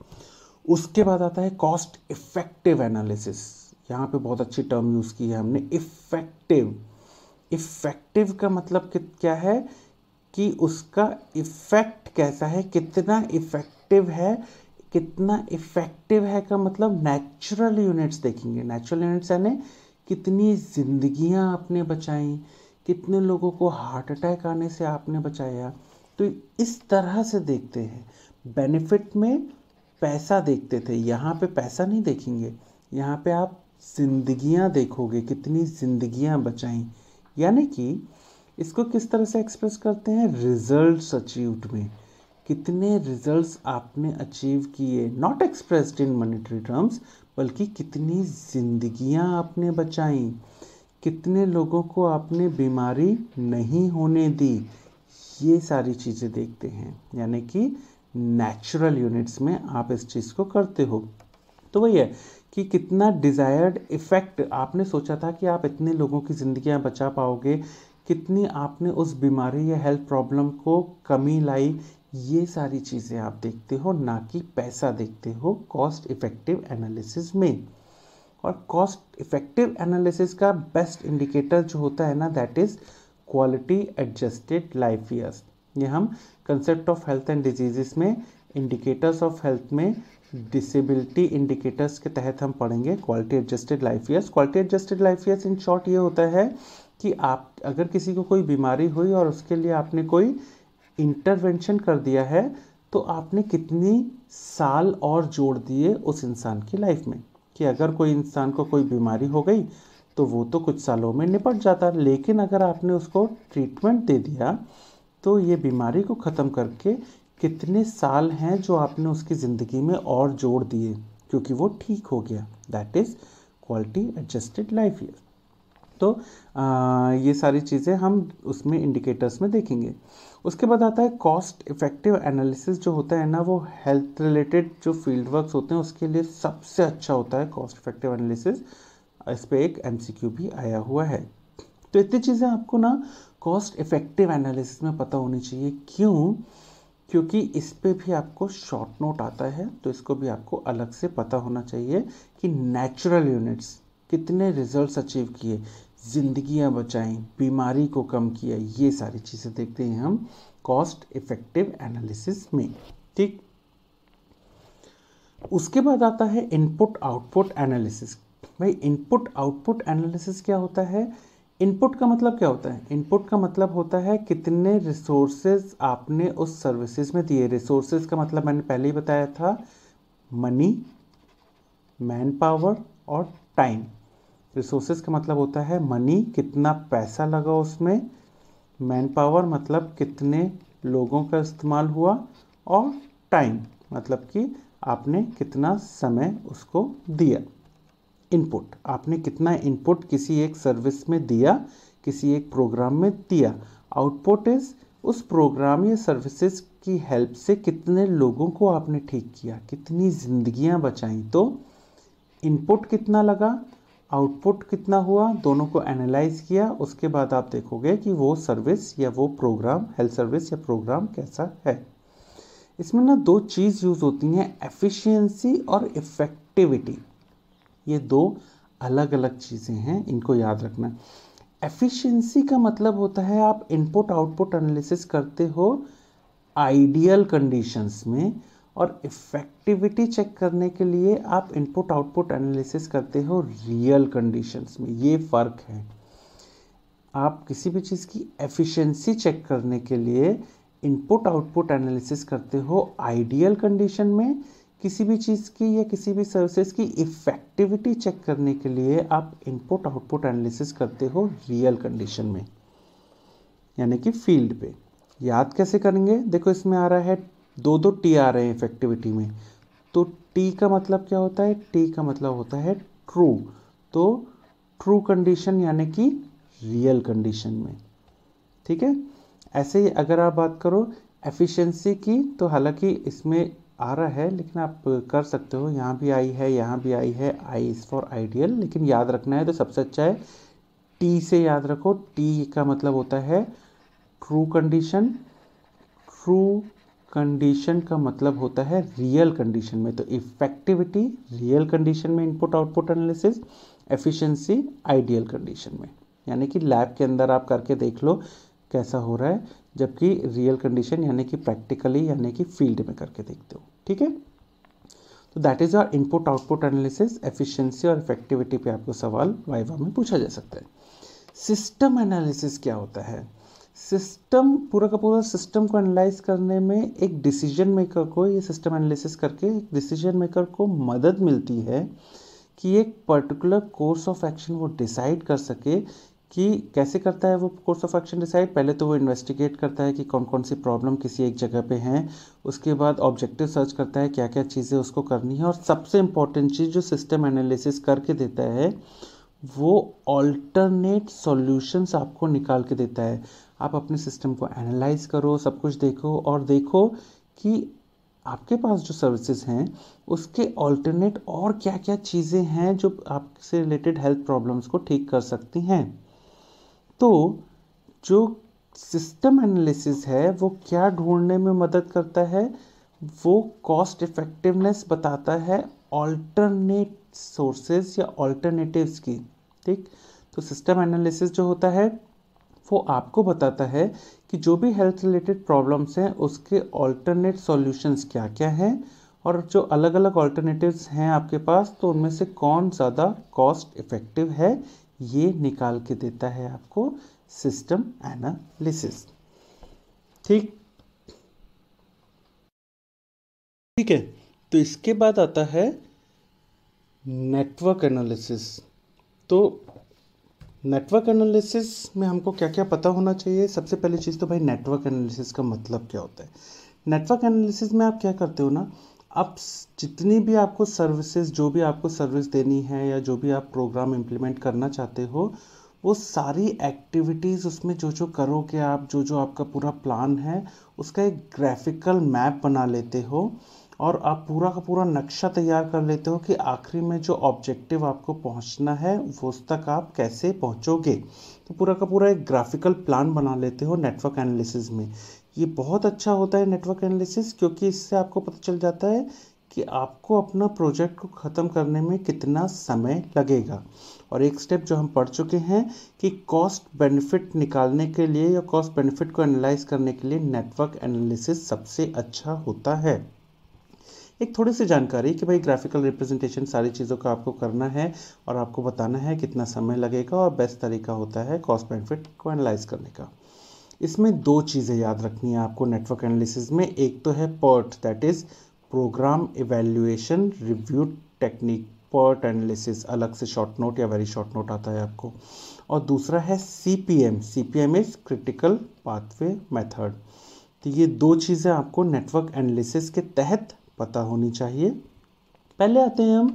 उसके बाद आता है कॉस्ट इफेक्टिव एनालिसिस यहाँ पे बहुत अच्छी टर्म यूज़ की है हमने इफेक्टिव इफेक्टिव का मतलब क्या है कि उसका इफेक्ट कैसा है कितना इफेक्टिव है कितना इफ़ेक्टिव है का मतलब नेचुरल यूनिट्स देखेंगे नेचुरल यूनिट्स यानी कितनी जिंदगियां आपने बचाई कितने लोगों को हार्ट अटैक आने से आपने बचाया तो इस तरह से देखते हैं बेनिफिट में पैसा देखते थे यहाँ पे पैसा नहीं देखेंगे यहाँ पे आप जिंदगियां देखोगे कितनी जिंदगियां बचाई यानी कि इसको किस तरह से एक्सप्रेस करते हैं रिजल्ट्स अचीव्ड में कितने रिजल्ट्स आपने अचीव किए not expressed in monetary terms बल्कि कितनी जिंदगियां आपने बचाई कितने लोगों को आपने बीमारी नहीं होने दी ये सारी चीज़ें देखते हैं यानी कि नेचुरल यूनिट्स में आप इस चीज़ को करते हो तो वही है कि कितना डिज़ायर्ड इफ़ेक्ट आपने सोचा था कि आप इतने लोगों की ज़िंदियाँ बचा पाओगे कितनी आपने उस बीमारी या हेल्थ प्रॉब्लम को कमी लाई ये सारी चीज़ें आप देखते हो ना कि पैसा देखते हो कॉस्ट इफेक्टिव एनालिसिस में और कॉस्ट इफेक्टिव एनालिसिस का बेस्ट इंडिकेटर जो होता है ना that is quality adjusted life years ये हम concept of health and diseases में इंडिकेटर्स ऑफ हेल्थ में डिसेबिलिटी इंडिकेटर्स के तहत हम पढ़ेंगे quality adjusted life years quality adjusted life years in short ये होता है कि आप अगर किसी को कोई बीमारी हुई और उसके लिए आपने कोई इंटरवेंशन कर दिया है तो आपने कितनी साल और जोड़ दिए उस इंसान की लाइफ में कि अगर कोई इंसान को कोई बीमारी हो गई तो वो तो कुछ सालों में निपट जाता लेकिन अगर आपने उसको ट्रीटमेंट दे दिया तो ये बीमारी को ख़त्म करके कितने साल हैं जो आपने उसकी ज़िंदगी में और जोड़ दिए क्योंकि वो ठीक हो गया that is quality adjusted life year तो आ, ये सारी चीज़ें हम उसमें इंडिकेटर्स में देखेंगे उसके बाद आता है कॉस्ट इफेक्टिव एनालिसिस जो होता है ना वो हेल्थ रिलेटेड जो फील्ड वर्क होते हैं उसके लिए सबसे अच्छा होता है कॉस्ट इफेक्टिव एनालिसिस इस पर एक एम भी आया हुआ है तो इतनी चीज़ें आपको ना कॉस्ट इफेक्टिव एनालिसिस में पता होनी चाहिए क्यों क्योंकि इस पर भी आपको शॉर्ट नोट आता है तो इसको भी आपको अलग से पता होना चाहिए कि नेचुरल यूनिट्स कितने रिजल्ट्स अचीव किए जिंदगियां बचाई बीमारी को कम किया ये सारी चीज़ें देखते हैं हम कॉस्ट इफेक्टिव एनालिसिस में ठीक उसके बाद आता है इनपुट आउटपुट एनालिसिस भाई इनपुट आउटपुट एनालिसिस क्या होता है इनपुट का मतलब क्या होता है इनपुट का मतलब होता है कितने रिसोर्सेज आपने उस सर्विसेज में दिए रिसोर्सेज का मतलब मैंने पहले ही बताया था मनी मैन पावर और टाइम रिसोर्सेज का मतलब होता है मनी कितना पैसा लगा उसमें मैन पावर मतलब कितने लोगों का इस्तेमाल हुआ और टाइम मतलब कि आपने कितना समय उसको दिया इनपुट आपने कितना इनपुट किसी एक सर्विस में दिया किसी एक प्रोग्राम में दिया आउटपुट इज़ उस प्रोग्राम या सर्विसेज की हेल्प से कितने लोगों को आपने ठीक किया कितनी जिंदगियां बचाई तो इनपुट कितना लगा आउटपुट कितना हुआ दोनों को एनालाइज किया उसके बाद आप देखोगे कि वो सर्विस या वो प्रोग्राम हेल्थ सर्विस या प्रोग्राम कैसा है इसमें ना दो चीज़ यूज़ होती हैं एफिशिएंसी और इफ़ेक्टिविटी ये दो अलग अलग चीज़ें हैं इनको याद रखना एफिशिएंसी का मतलब होता है आप इनपुट आउटपुट एनालिसिस करते हो आइडियल कंडीशंस में और इफ़ेक्टिविटी चेक करने के लिए आप इनपुट आउटपुट एनालिसिस करते हो रियल कंडीशंस में ये फ़र्क है आप किसी भी चीज़ की एफिशिएंसी चेक करने के लिए इनपुट आउटपुट एनालिसिस करते हो आइडियल कंडीशन में किसी भी चीज़ की या किसी भी सर्विसेज की इफ़ेक्टिविटी चेक करने के लिए आप इनपुट आउटपुट एनालिसिस करते हो रियल कंडीशन में यानी कि फील्ड पे याद कैसे करेंगे देखो इसमें आ रहा है दो दो टी आ रहे हैं इफेक्टिविटी में तो टी का मतलब क्या होता है टी का मतलब होता है ट्रू तो ट्रू कंडीशन यानी कि रियल कंडीशन में ठीक है ऐसे ही अगर आप बात करो एफिशिएंसी की तो हालांकि इसमें आ रहा है लेकिन आप कर सकते हो यहाँ भी आई है यहाँ भी आई है आई इज़ फॉर आइडियल लेकिन याद रखना है तो सबसे अच्छा है टी से याद रखो टी का मतलब होता है ट्रू कंडीशन ट्रू कंडीशन का मतलब होता है रियल कंडीशन में तो इफेक्टिविटी रियल कंडीशन में input output analysis efficiency ideal condition में यानी कि लैब के अंदर आप करके देख लो कैसा हो रहा है जबकि रियल कंडीशन यानी कि प्रैक्टिकली यानी कि फील्ड में करके देखते हो ठीक है तो that is your input output analysis efficiency और इफेक्टिविटी पे आपको सवाल वाइवा में पूछा जा सकता है सिस्टम एनालिसिस क्या होता है सिस्टम पूरा का पूरा सिस्टम को एनालाइज करने में एक डिसीजन मेकर को ये सिस्टम एनालिसिस करके एक डिसीजन मेकर को मदद मिलती है कि एक पर्टिकुलर कोर्स ऑफ एक्शन वो डिसाइड कर सके कि कैसे करता है वो कोर्स ऑफ एक्शन डिसाइड पहले तो वो इन्वेस्टिगेट करता है कि कौन कौन सी प्रॉब्लम किसी एक जगह पे हैं उसके बाद ऑब्जेक्टिव सर्च करता है क्या क्या चीज़ें उसको करनी है और सबसे इम्पॉर्टेंट चीज़ जो सिस्टम एनालिसिस करके देता है वो ऑल्टरनेट सॉल्यूशंस आपको निकाल के देता है आप अपने सिस्टम को एनालाइज करो सब कुछ देखो और देखो कि आपके पास जो सर्विसेज हैं उसके ऑल्टरनेट और क्या क्या चीज़ें हैं जो आपसे रिलेटेड हेल्थ प्रॉब्लम्स को ठीक कर सकती हैं तो जो सिस्टम एनालिसिस है वो क्या ढूंढने में मदद करता है वो कॉस्ट इफ़ेक्टिवनेस बताता है ऑल्टरनेट सोर्सेज या ऑल्टरनेटिव्स की ठीक तो सिस्टम एनालिसिस जो होता है वो आपको बताता है कि जो भी हेल्थ रिलेटेड प्रॉब्लम्स हैं उसके ऑल्टरनेट सॉल्यूशंस क्या क्या हैं और जो अलग अलग ऑल्टरनेटिव्स हैं आपके पास तो उनमें से कौन ज़्यादा कॉस्ट इफ़ेक्टिव है ये निकाल के देता है आपको सिस्टम एनालिसिस ठीक ठीक है तो इसके बाद आता है नेटवर्क एनालिसिस तो नेटवर्क एनालिसिस में हमको क्या क्या पता होना चाहिए सबसे पहली चीज़ तो भाई नेटवर्क एनालिसिस का मतलब क्या होता है नेटवर्क एनालिसिस में आप क्या करते हो ना आप जितनी भी आपको सर्विसेज जो भी आपको सर्विस देनी है या जो भी आप प्रोग्राम इम्प्लीमेंट करना चाहते हो वो सारी एक्टिविटीज़ उसमें जो जो करोगे आप जो जो आपका पूरा प्लान है उसका एक ग्राफिकल मैप बना लेते हो और आप पूरा का पूरा नक्शा तैयार कर लेते हो कि आखिरी में जो ऑब्जेक्टिव आपको पहुंचना है उस तक आप कैसे पहुंचोगे तो पूरा का पूरा एक ग्राफिकल प्लान बना लेते हो नेटवर्क एनालिसिस में ये बहुत अच्छा होता है नेटवर्क एनालिसिस क्योंकि इससे आपको पता चल जाता है कि आपको अपना प्रोजेक्ट को ख़त्म करने में कितना समय लगेगा और एक स्टेप जो हम पढ़ चुके हैं कि कॉस्ट बेनिफिट निकालने के लिए या कॉस्ट बेनिफिट को एनालाइज करने के लिए नेटवर्क एनालिसिस सबसे अच्छा होता है एक थोड़ी सी जानकारी कि भाई ग्राफिकल रिप्रेजेंटेशन सारी चीज़ों का आपको करना है और आपको बताना है कितना समय लगेगा और बेस्ट तरीका होता है कॉस्ट बेनिफिट को एनालाइज करने का इसमें दो चीज़ें याद रखनी है आपको नेटवर्क एनालिसिस में एक तो है PERT that is program evaluation review technique PERT analysis अलग से शॉर्ट नोट या वेरी शॉर्ट नोट आता है आपको और दूसरा है C P M C P M is critical pathway method तो ये दो चीज़ें आपको नेटवर्क एनालिसिस के तहत पता होनी चाहिए पहले आते हैं हम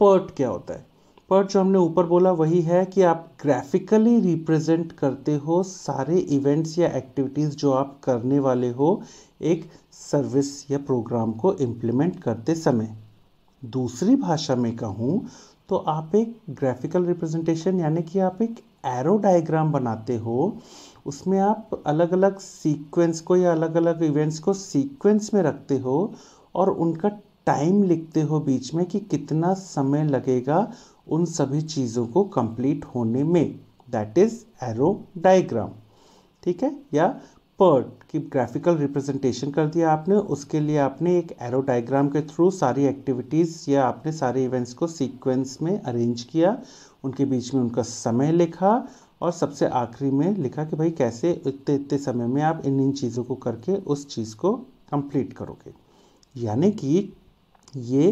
पर्ट क्या होता है पर्ट जो हमने ऊपर बोला वही है कि आप ग्राफिकली रिप्रेजेंट करते हो सारे इवेंट्स या एक्टिविटीज़ जो आप करने वाले हो एक सर्विस या प्रोग्राम को इम्प्लीमेंट करते समय दूसरी भाषा में कहूँ तो आप एक ग्राफिकल रिप्रेजेंटेशन यानी कि आप एक एरो डायग्राम बनाते हो उसमें आप अलग अलग सीक्वेंस को या अलग अलग इवेंट्स को सीक्वेंस में रखते हो और उनका टाइम लिखते हो बीच में कि कितना समय लगेगा उन सभी चीज़ों को कंप्लीट होने में दैट इज़ एरो डायग्राम ठीक है या पर्ट की ग्राफिकल रिप्रेजेंटेशन कर दिया आपने उसके लिए आपने एक एरो डायग्राम के थ्रू सारी एक्टिविटीज़ या आपने सारे इवेंट्स को सीक्वेंस में अरेंज किया उनके बीच में उनका समय लिखा और सबसे आखिरी में लिखा कि भाई कैसे इतने इतने समय में आप इन इन चीज़ों को करके उस चीज़ को कंप्लीट करोगे यानी कि ये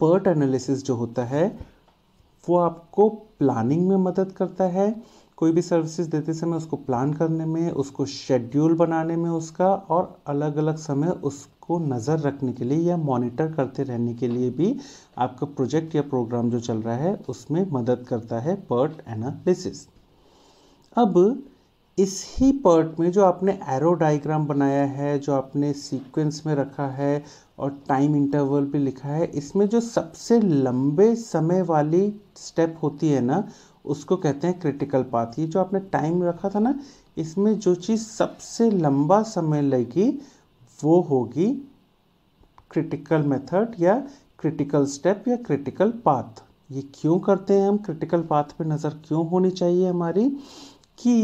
पर्ट एनालिसिस जो होता है वो आपको प्लानिंग में मदद करता है कोई भी सर्विसेज देते समय उसको प्लान करने में उसको शेड्यूल बनाने में उसका और अलग अलग समय उसको नज़र रखने के लिए या मॉनिटर करते रहने के लिए भी आपका प्रोजेक्ट या प्रोग्राम जो चल रहा है उसमें मदद करता है पर्ट एनालिसिस अब इस ही पर्ट में जो आपने एरो डायग्राम बनाया है जो आपने सीक्वेंस में रखा है और टाइम इंटरवल भी लिखा है इसमें जो सबसे लंबे समय वाली स्टेप होती है ना उसको कहते हैं क्रिटिकल पाथ ये जो आपने टाइम रखा था ना इसमें जो चीज़ सबसे लंबा समय लगी वो होगी क्रिटिकल मेथड या क्रिटिकल स्टेप या क्रिटिकल पाथ ये क्यों करते हैं हम क्रिटिकल पाथ पे नज़र क्यों होनी चाहिए हमारी कि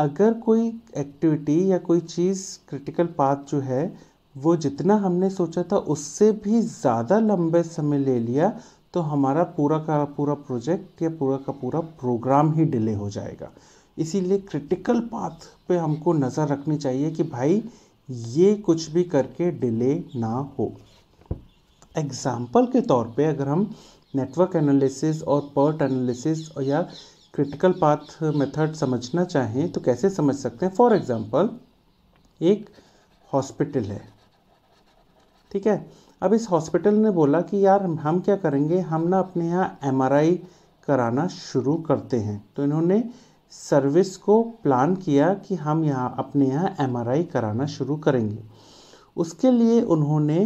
अगर कोई एक्टिविटी या कोई चीज़ क्रिटिकल पाथ जो है वो जितना हमने सोचा था उससे भी ज़्यादा लंबे समय ले लिया तो हमारा पूरा का पूरा प्रोजेक्ट या पूरा का पूरा प्रोग्राम ही डिले हो जाएगा इसीलिए क्रिटिकल पाथ पे हमको नज़र रखनी चाहिए कि भाई ये कुछ भी करके डिले ना हो एग्ज़ाम्पल के तौर पे अगर हम नेटवर्क एनालिसिस और पर्ट एनालिसिस या क्रिटिकल पाथ मेथड समझना चाहें तो कैसे समझ सकते हैं फॉर एग्ज़ाम्पल एक हॉस्पिटल है ठीक है अब इस हॉस्पिटल ने बोला कि यार हम क्या करेंगे हम ना अपने यहाँ एम कराना शुरू करते हैं तो इन्होंने सर्विस को प्लान किया कि हम यहाँ अपने यहाँ एम कराना शुरू करेंगे उसके लिए उन्होंने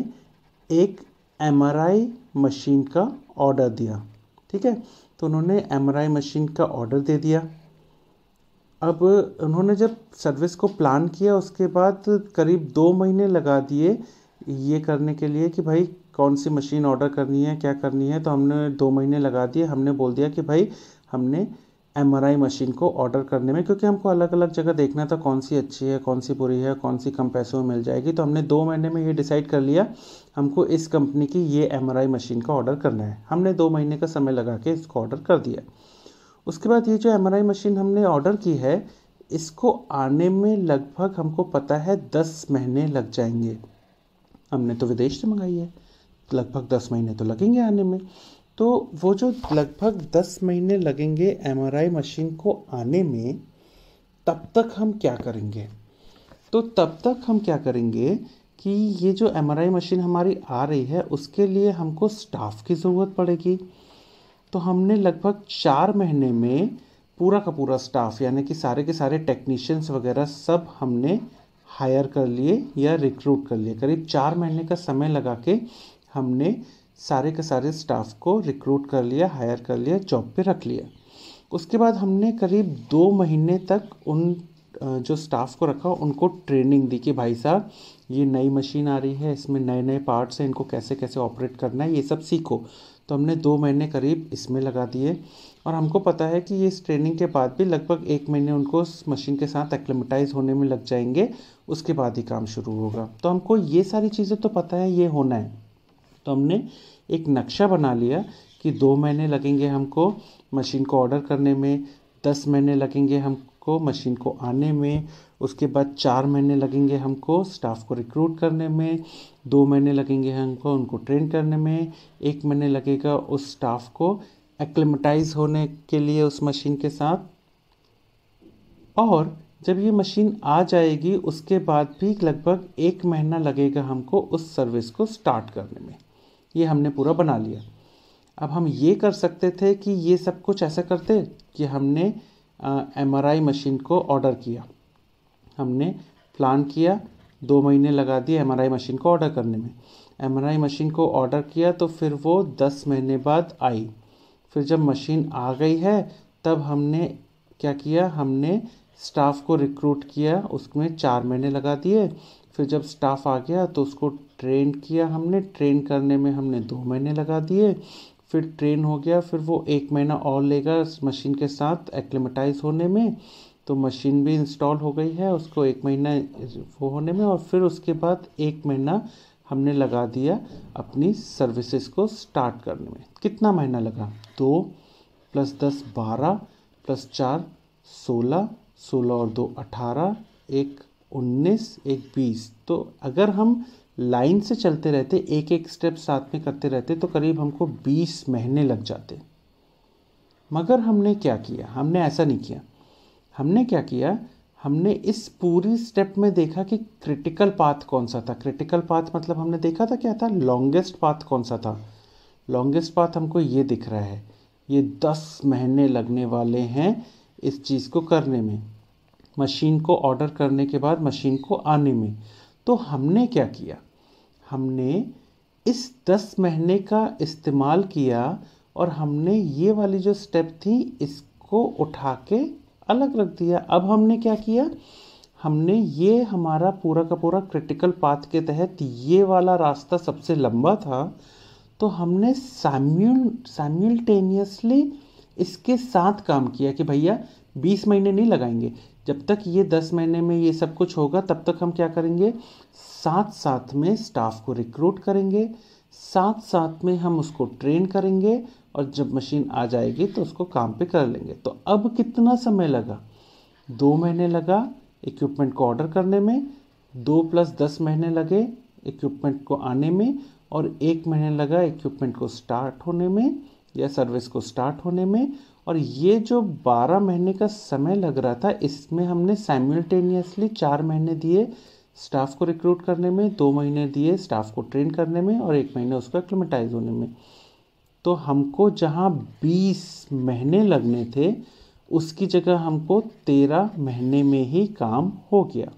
एक एम मशीन का ऑर्डर दिया ठीक है तो उन्होंने एम मशीन का ऑर्डर दे दिया अब उन्होंने जब सर्विस को प्लान किया उसके बाद करीब दो महीने लगा दिए ये करने के लिए कि भाई कौन सी मशीन ऑर्डर करनी है क्या करनी है तो हमने दो महीने लगा दिए हमने बोल दिया कि भाई हमने एम मशीन को ऑर्डर करने में क्योंकि हमको अलग अलग जगह देखना था कौन सी अच्छी है कौन सी बुरी है कौन सी कम पैसों में मिल जाएगी तो हमने दो महीने में ये डिसाइड कर लिया हमको इस कंपनी की ये एम मशीन का ऑर्डर करना है हमने दो महीने का समय लगा के इसको ऑर्डर कर दिया उसके बाद ये जो एम मशीन हमने ऑर्डर की है इसको आने में लगभग हमको पता है दस महीने लग जाएंगे हमने तो विदेश से मंगाई है लगभग दस महीने तो लगेंगे आने में तो वो जो लगभग दस महीने लगेंगे एम मशीन को आने में तब तक हम क्या करेंगे तो तब तक हम क्या करेंगे कि ये जो एम मशीन हमारी आ रही है उसके लिए हमको स्टाफ की ज़रूरत पड़ेगी तो हमने लगभग चार महीने में पूरा का पूरा स्टाफ यानी कि सारे के सारे टेक्नीशियंस वगैरह सब हमने हायर कर लिए या रिक्रूट कर लिए करीब चार महीने का समय लगा के हमने सारे के सारे स्टाफ को रिक्रूट कर लिया हायर कर लिया जॉब पे रख लिया उसके बाद हमने करीब दो महीने तक उन जो स्टाफ को रखा उनको ट्रेनिंग दी कि भाई साहब ये नई मशीन आ रही है इसमें नए नए पार्ट्स हैं इनको कैसे कैसे ऑपरेट करना है ये सब सीखो तो हमने दो महीने करीब इसमें लगा दिए और हमको पता है कि इस ट्रेनिंग के बाद भी लगभग एक महीने उनको उस मशीन के साथ एक्लेमेटाइज होने में लग जाएंगे उसके बाद ही काम शुरू होगा तो हमको ये सारी चीज़ें तो पता है ये होना है तो हमने एक नक्शा बना लिया कि दो महीने लगेंगे हमको मशीन को ऑर्डर करने में दस महीने लगेंगे हमको मशीन को आने में उसके बाद चार महीने लगेंगे हमको स्टाफ को रिक्रूट करने में दो महीने लगेंगे हमको उनको ट्रेन करने में एक महीने लगेगा उस स्टाफ को एक्लिमेटाइज होने के लिए उस मशीन के साथ और जब ये मशीन आ जाएगी उसके बाद भी लगभग एक महीना लगेगा हमको उस सर्विस को स्टार्ट करने में ये हमने पूरा बना लिया अब हम ये कर सकते थे कि ये सब कुछ ऐसा करते कि हमने एम मशीन को ऑर्डर किया हमने प्लान किया दो महीने लगा दिए एम मशीन को ऑर्डर करने में एम मशीन को ऑर्डर किया तो फिर वो दस महीने बाद आई फिर जब मशीन आ गई है तब हमने क्या किया हमने स्टाफ़ को रिक्रूट किया उसमें चार महीने लगा दिए फिर जब स्टाफ़ आ गया तो उसको ट्रेन किया हमने ट्रेन करने में हमने दो महीने लगा दिए फिर ट्रेन हो गया फिर वो एक महीना और लेगा मशीन के साथ एक्लेमेटाइज होने में तो मशीन भी इंस्टॉल हो गई है उसको एक महीना वो होने में और फिर उसके बाद एक महीना हमने लगा दिया अपनी सर्विसेज को स्टार्ट करने में कितना महीना लगा दो प्लस दस बारह प्लस चार सोलह सोलह और दो अठारह एक उन्नीस एक बीस तो अगर हम लाइन से चलते रहते एक एक स्टेप साथ में करते रहते तो करीब हमको बीस महीने लग जाते मगर हमने क्या किया हमने ऐसा नहीं किया हमने क्या किया हमने इस पूरी स्टेप में देखा कि क्रिटिकल पाथ कौन सा था क्रिटिकल पाथ मतलब हमने देखा था क्या था लॉन्गेस्ट पाथ कौन सा था लॉन्गेस्ट पाथ हमको ये दिख रहा है ये दस महीने लगने वाले हैं इस चीज़ को करने में मशीन को ऑर्डर करने के बाद मशीन को आने में तो हमने क्या किया हमने इस दस महीने का इस्तेमाल किया और हमने ये वाली जो स्टेप थी इसको उठा के अलग रख दिया अब हमने क्या किया हमने ये हमारा पूरा का पूरा क्रिटिकल पाथ के तहत ये वाला रास्ता सबसे लंबा था तो हमने सैम्यूल सैम्यूलटेनियसली इसके साथ काम किया कि भैया बीस महीने नहीं लगाएंगे जब तक ये दस महीने में ये सब कुछ होगा तब तक हम क्या करेंगे साथ साथ में स्टाफ को रिक्रूट करेंगे साथ साथ में हम उसको ट्रेन करेंगे और जब मशीन आ जाएगी तो उसको काम पे कर लेंगे तो अब कितना समय लगा दो महीने लगा इक्विपमेंट को ऑर्डर करने में दो प्लस दस महीने लगे इक्विपमेंट को आने में और एक महीने लगा इक्विपमेंट को स्टार्ट होने में या सर्विस को स्टार्ट होने में और ये जो 12 महीने का समय लग रहा था इसमें हमने साइमल्टेनियसली चार महीने दिए स्टाफ को रिक्रूट करने में दो महीने दिए स्टाफ को ट्रेन करने में और एक महीने उसको एक्मेटाइज होने में तो हमको जहाँ 20 महीने लगने थे उसकी जगह हमको 13 महीने में ही काम हो गया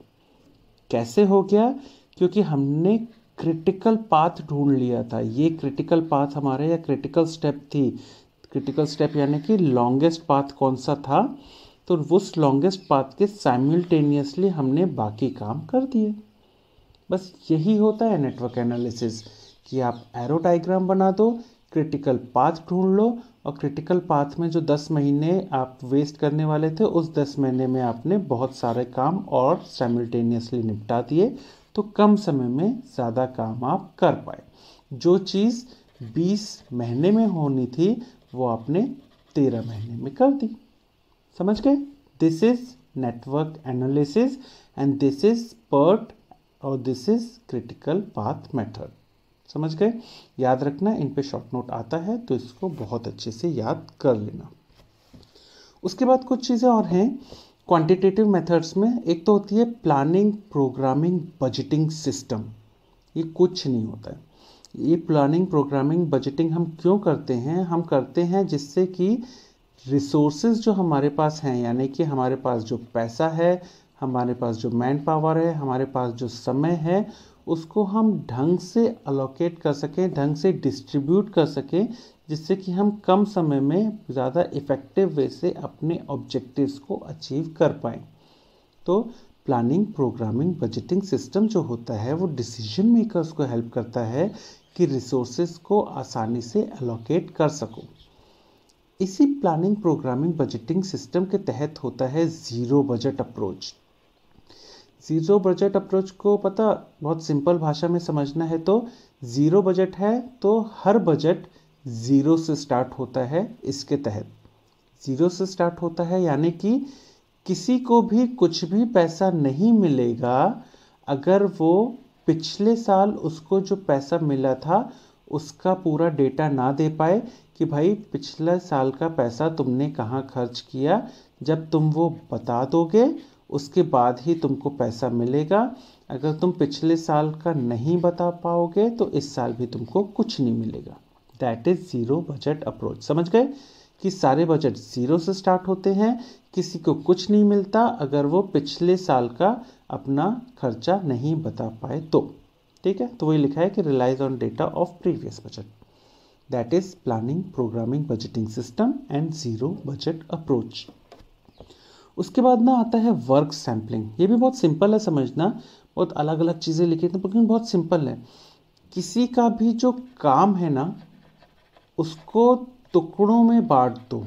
कैसे हो गया क्योंकि हमने क्रिटिकल पाथ ढूंढ लिया था ये क्रिटिकल पाथ हमारे या क्रिटिकल स्टेप थी क्रिटिकल स्टेप यानी कि लॉन्गेस्ट पाथ कौन सा था तो उस लॉन्गेस्ट पाथ के साइमल्टेनियसली हमने बाकी काम कर दिए बस यही होता है नेटवर्क एनालिसिस कि आप एरो डायग्राम बना दो क्रिटिकल पाथ ढूंढ लो और क्रिटिकल पाथ में जो दस महीने आप वेस्ट करने वाले थे उस दस महीने में आपने बहुत सारे काम और साइमल्टेनियसली निपटा दिए तो कम समय में ज़्यादा काम आप कर पाए जो चीज़ 20 महीने में होनी थी वो आपने 13 महीने में कर दी समझ गए this is network analysis and this is PERT और this is critical path method समझ गए याद रखना इन पे शॉर्ट नोट आता है तो इसको बहुत अच्छे से याद कर लेना उसके बाद कुछ चीज़ें और हैं क्वांटिटेटिव मेथड्स में एक तो होती है प्लानिंग प्रोग्रामिंग बजटिंग सिस्टम ये कुछ नहीं होता है ये प्लानिंग प्रोग्रामिंग बजटिंग हम क्यों करते हैं हम करते हैं जिससे कि रिसोर्सेज जो हमारे पास हैं यानी कि हमारे पास जो पैसा है हमारे पास जो मैन पावर है हमारे पास जो समय है उसको हम ढंग से अलोकेट कर सकें ढंग से डिस्ट्रीब्यूट कर सकें जिससे कि हम कम समय में ज़्यादा इफ़ेक्टिव वे से अपने ऑब्जेक्टिव्स को अचीव कर पाएँ तो प्लानिंग प्रोग्रामिंग बजटिंग सिस्टम जो होता है वो डिसीजन मेकर्स को हेल्प करता है कि रिसोर्सेज को आसानी से अलोकेट कर सको इसी प्लानिंग प्रोग्रामिंग बजटिंग सिस्टम के तहत होता है zero budget approach zero budget approach को पता बहुत सिंपल भाषा में समझना है तो ज़ीरो बजट है तो हर बजट ज़ीरो से स्टार्ट होता है इसके तहत ज़ीरो से स्टार्ट होता है यानी कि किसी को भी कुछ भी पैसा नहीं मिलेगा अगर वो पिछले साल उसको जो पैसा मिला था उसका पूरा डेटा ना दे पाए कि भाई पिछले साल का पैसा तुमने कहाँ खर्च किया जब तुम वो बता दोगे उसके बाद ही तुमको पैसा मिलेगा अगर तुम पिछले साल का नहीं बता पाओगे तो इस साल भी तुमको कुछ नहीं मिलेगा that is zero budget approach समझ गए कि सारे बजट ज़ीरो से स्टार्ट होते हैं किसी को कुछ नहीं मिलता अगर वो पिछले साल का अपना खर्चा नहीं बता पाए तो ठीक है तो वही लिखा है कि relies on data of previous budget that is planning programming budgeting system and zero budget approach उसके बाद ना आता है वर्क सैम्पलिंग ये भी बहुत सिंपल है समझना बहुत अलग अलग चीज़ें लिखी थी तो लेकिन बहुत सिंपल है किसी का भी जो काम है ना उसको टुकड़ों में बांट दो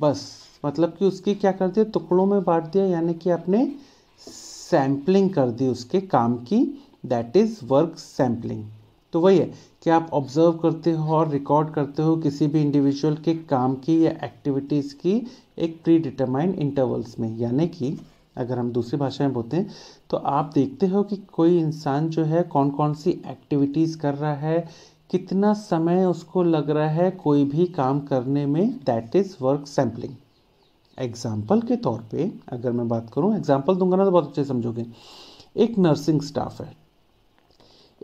बस मतलब कि उसकी क्या कर दिया टुकड़ों में बांट दिया यानी कि आपने सैम्पलिंग कर दी उसके काम की दैट इज़ वर्क सैम्पलिंग तो वही है कि आप ऑब्जर्व करते हो और रिकॉर्ड करते हो किसी भी इंडिविजुअल के काम की या एक्टिविटीज़ की एक प्री डिटरमाइंड इंटरवल्स में यानी कि अगर हम दूसरी भाषा में बोलते हैं तो आप देखते हो कि कोई इंसान जो है कौन कौन सी एक्टिविटीज़ कर रहा है कितना समय उसको लग रहा है कोई भी काम करने में that is work sampling example के तौर पे अगर मैं बात करूँ एग्जाम्पल दूंगा ना तो बहुत अच्छे समझोगे एक नर्सिंग स्टाफ है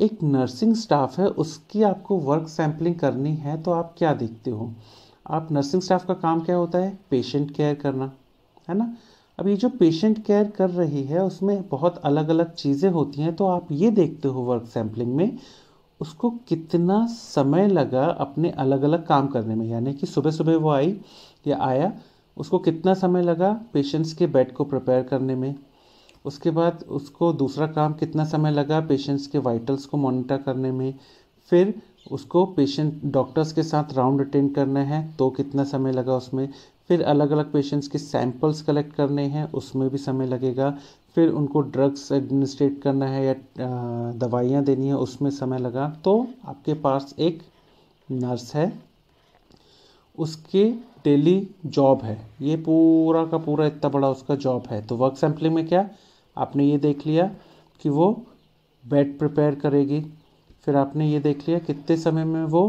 एक नर्सिंग स्टाफ है उसकी आपको वर्क सैम्पलिंग करनी है तो आप क्या देखते हो आप नर्सिंग स्टाफ का काम क्या होता है पेशेंट केयर करना है ना अब ये जो पेशेंट केयर कर रही है उसमें बहुत अलग अलग चीज़ें होती हैं तो आप ये देखते हो वर्क सैम्पलिंग में उसको कितना समय लगा अपने अलग अलग काम करने में यानी कि सुबह सुबह वो आई या आया उसको कितना समय लगा पेशेंट्स के बेड को प्रिपेयर करने में उसके बाद उसको दूसरा काम कितना समय लगा पेशेंट्स के वाइटल्स को मॉनिटर करने में फिर उसको पेशेंट डॉक्टर्स के साथ राउंड अटेंड करना है तो कितना समय लगा उसमें फिर अलग अलग पेशेंट्स के सैंपल्स कलेक्ट करने हैं उसमें भी समय लगेगा फिर उनको ड्रग्स एडमिनिस्ट्रेट करना है या दवाइयाँ देनी है उसमें समय लगा तो आपके पास एक नर्स है उसके डेली जॉब है ये पूरा का पूरा इतना बड़ा उसका जॉब है तो वर्क सैम्पलिंग में क्या आपने ये देख लिया कि वो बेड प्रिपेयर करेगी फिर आपने ये देख लिया कितने समय में वो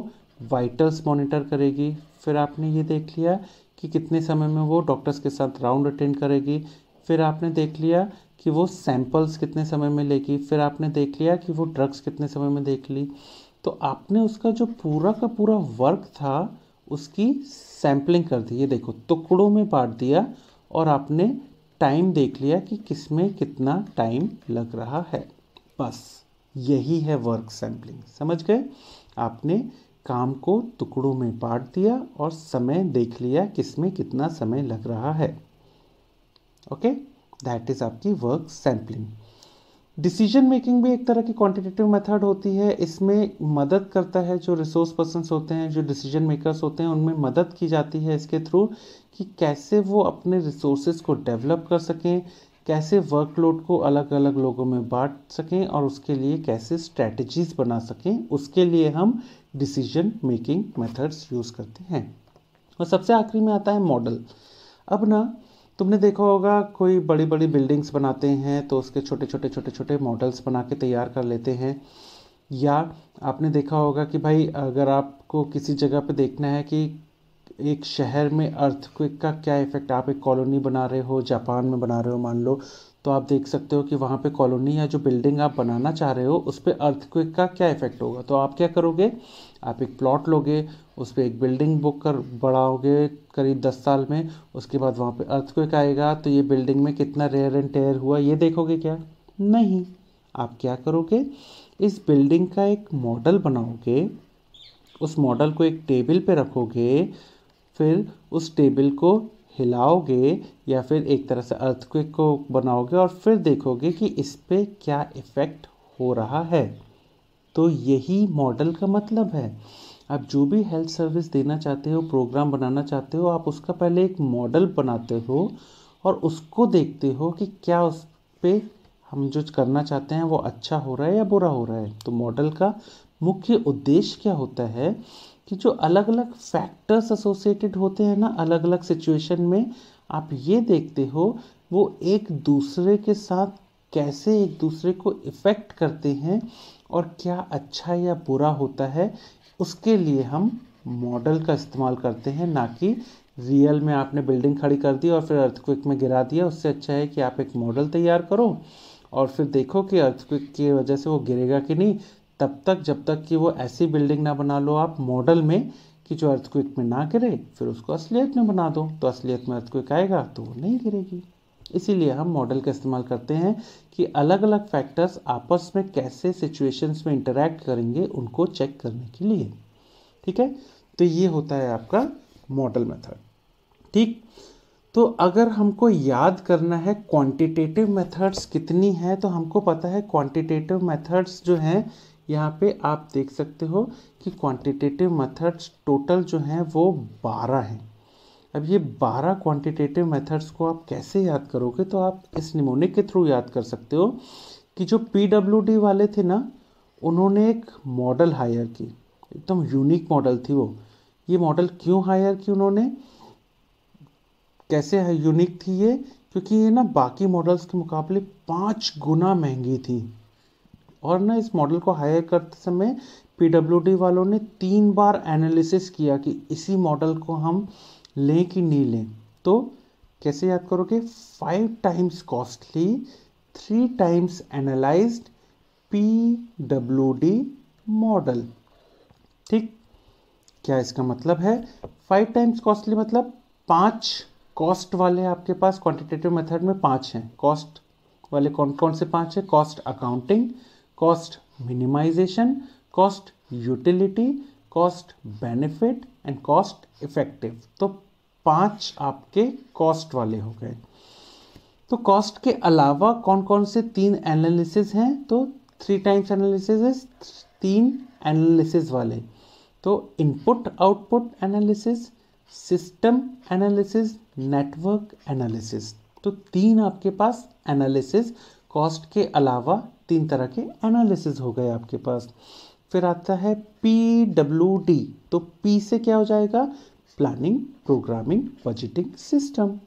वाइटल्स मॉनिटर करेगी फिर आपने ये देख लिया कि कितने समय में वो डॉक्टर्स के साथ राउंड अटेंड करेगी फिर आपने देख लिया कि वो सैंपल्स कितने समय में लेगी फिर आपने देख लिया कि वो ड्रग्स कितने समय में देख ली तो आपने उसका जो पूरा का पूरा वर्क था उसकी सैम्पलिंग कर दी ये देखो टुकड़ों में बांट दिया और आपने टाइम देख लिया कि किस में कितना टाइम लग रहा है बस यही है वर्क सैम्पलिंग समझ गए आपने काम को टुकड़ों में बांट दिया और समय देख लिया किस में कितना समय लग रहा है ओके okay? दैट इज़ आपकी वर्क सैम्पलिंग डिसीजन मेकिंग भी एक तरह की क्वांटिटेटिव मेथड होती है इसमें मदद करता है जो रिसोर्स पर्सनस होते हैं जो डिसीजन मेकर्स होते हैं उनमें मदद की जाती है इसके थ्रू कि कैसे वो अपने रिसोर्सेज को डेवलप कर सकें कैसे वर्कलोड को अलग अलग लोगों में बांट सकें और उसके लिए कैसे स्ट्रेटजीज बना सकें उसके लिए हम डिसीजन मेकिंग मेथड्स यूज़ करते हैं और सबसे आखिरी में आता है मॉडल अब ना तुमने देखा होगा कोई बड़ी बड़ी बिल्डिंग्स बनाते हैं तो उसके छोटे छोटे छोटे छोटे मॉडल्स बना के तैयार कर लेते हैं या आपने देखा होगा कि भाई अगर आपको किसी जगह पे देखना है कि एक शहर में अर्थक्विक का क्या इफेक्ट आप एक कॉलोनी बना रहे हो जापान में बना रहे हो मान लो तो आप देख सकते हो कि वहाँ पे कॉलोनी या जो बिल्डिंग आप बनाना चाह रहे हो उस पर अर्थक्विक का क्या इफेक्ट होगा तो आप क्या करोगे आप एक प्लॉट लोगे उस पर एक बिल्डिंग बुक कर बढ़ाओगे करीब दस साल में उसके बाद वहाँ पे अर्थक्वेक आएगा तो ये बिल्डिंग में कितना रेयर एंड टेयर हुआ ये देखोगे क्या नहीं आप क्या करोगे इस बिल्डिंग का एक मॉडल बनाओगे उस मॉडल को एक टेबल पे रखोगे फिर उस टेबल को हिलाओगे या फिर एक तरह से अर्थक्वेक को बनाओगे और फिर देखोगे कि इस पर क्या इफ़ेक्ट हो रहा है तो यही मॉडल का मतलब है आप जो भी हेल्थ सर्विस देना चाहते हो प्रोग्राम बनाना चाहते हो आप उसका पहले एक मॉडल बनाते हो और उसको देखते हो कि क्या उस पर हम जो करना चाहते हैं वो अच्छा हो रहा है या बुरा हो रहा है तो मॉडल का मुख्य उद्देश्य क्या होता है कि जो अलग अलग फैक्टर्स एसोसिएटेड होते हैं ना अलग अलग सिचुएशन में आप ये देखते हो वो एक दूसरे के साथ कैसे एक दूसरे को इफ़ेक्ट करते हैं और क्या अच्छा या बुरा होता है उसके लिए हम मॉडल का इस्तेमाल करते हैं ना कि रियल में आपने बिल्डिंग खड़ी कर दी और फिर अर्थक्विक में गिरा दिया उससे अच्छा है कि आप एक मॉडल तैयार करो और फिर देखो कि अर्थक्विक की वजह से वो गिरेगा कि नहीं तब तक जब तक कि वो ऐसी बिल्डिंग ना बना लो आप मॉडल में कि जो अर्थक्विक में ना गिरे फिर उसको असलियत में बना दो तो असलियत में अर्थक्विक आएगा तो वो नहीं गिरेगी इसीलिए हम मॉडल का इस्तेमाल करते हैं कि अलग अलग फैक्टर्स आपस में कैसे सिचुएशंस में इंटरेक्ट करेंगे उनको चेक करने के लिए ठीक है तो ये होता है आपका मॉडल मेथड ठीक तो अगर हमको याद करना है क्वांटिटेटिव मेथड्स कितनी हैं तो हमको पता है क्वांटिटेटिव मेथड्स जो हैं यहाँ पे आप देख सकते हो कि क्वांटिटेटिव मेथड्स टोटल जो हैं वो बारह हैं अब ये बारह क्वांटिटेटिव मेथड्स को आप कैसे याद करोगे तो आप इस निमोनिक के थ्रू याद कर सकते हो कि जो पी वाले थे ना उन्होंने एक मॉडल हायर की एकदम यूनिक मॉडल थी वो ये मॉडल क्यों हायर की उन्होंने कैसे यूनिक थी ये क्योंकि ये ना बाकी मॉडल्स के मुकाबले पाँच गुना महंगी थी और ना इस मॉडल को हायर करते समय पी वालों ने तीन बार एनालिसिस किया कि इसी मॉडल को हम लें कि नहीं लें तो कैसे याद करोगे five times costly three times analyse P W D model ठीक क्या इसका मतलब है फाइव टाइम्स कॉस्टली मतलब पांच कॉस्ट वाले आपके पास क्वांटिटेटिव मेथड में पांच हैं कॉस्ट वाले कौन कौन से पांच हैं cost accounting cost minimisation cost utility cost benefit and cost effective तो पांच आपके कॉस्ट वाले हो गए तो कॉस्ट के अलावा कौन कौन से तीन एनालिसिस हैं तो थ्री टाइम्स एनालिसिस तीन एनालिसिस वाले तो input output analysis system analysis network analysis तो तीन आपके पास एनालिसिस कॉस्ट के अलावा तीन तरह के एनालिसिस हो गए आपके पास फिर आता है पी डब्ल्यू डी तो पी से क्या हो जाएगा planning programming budgeting system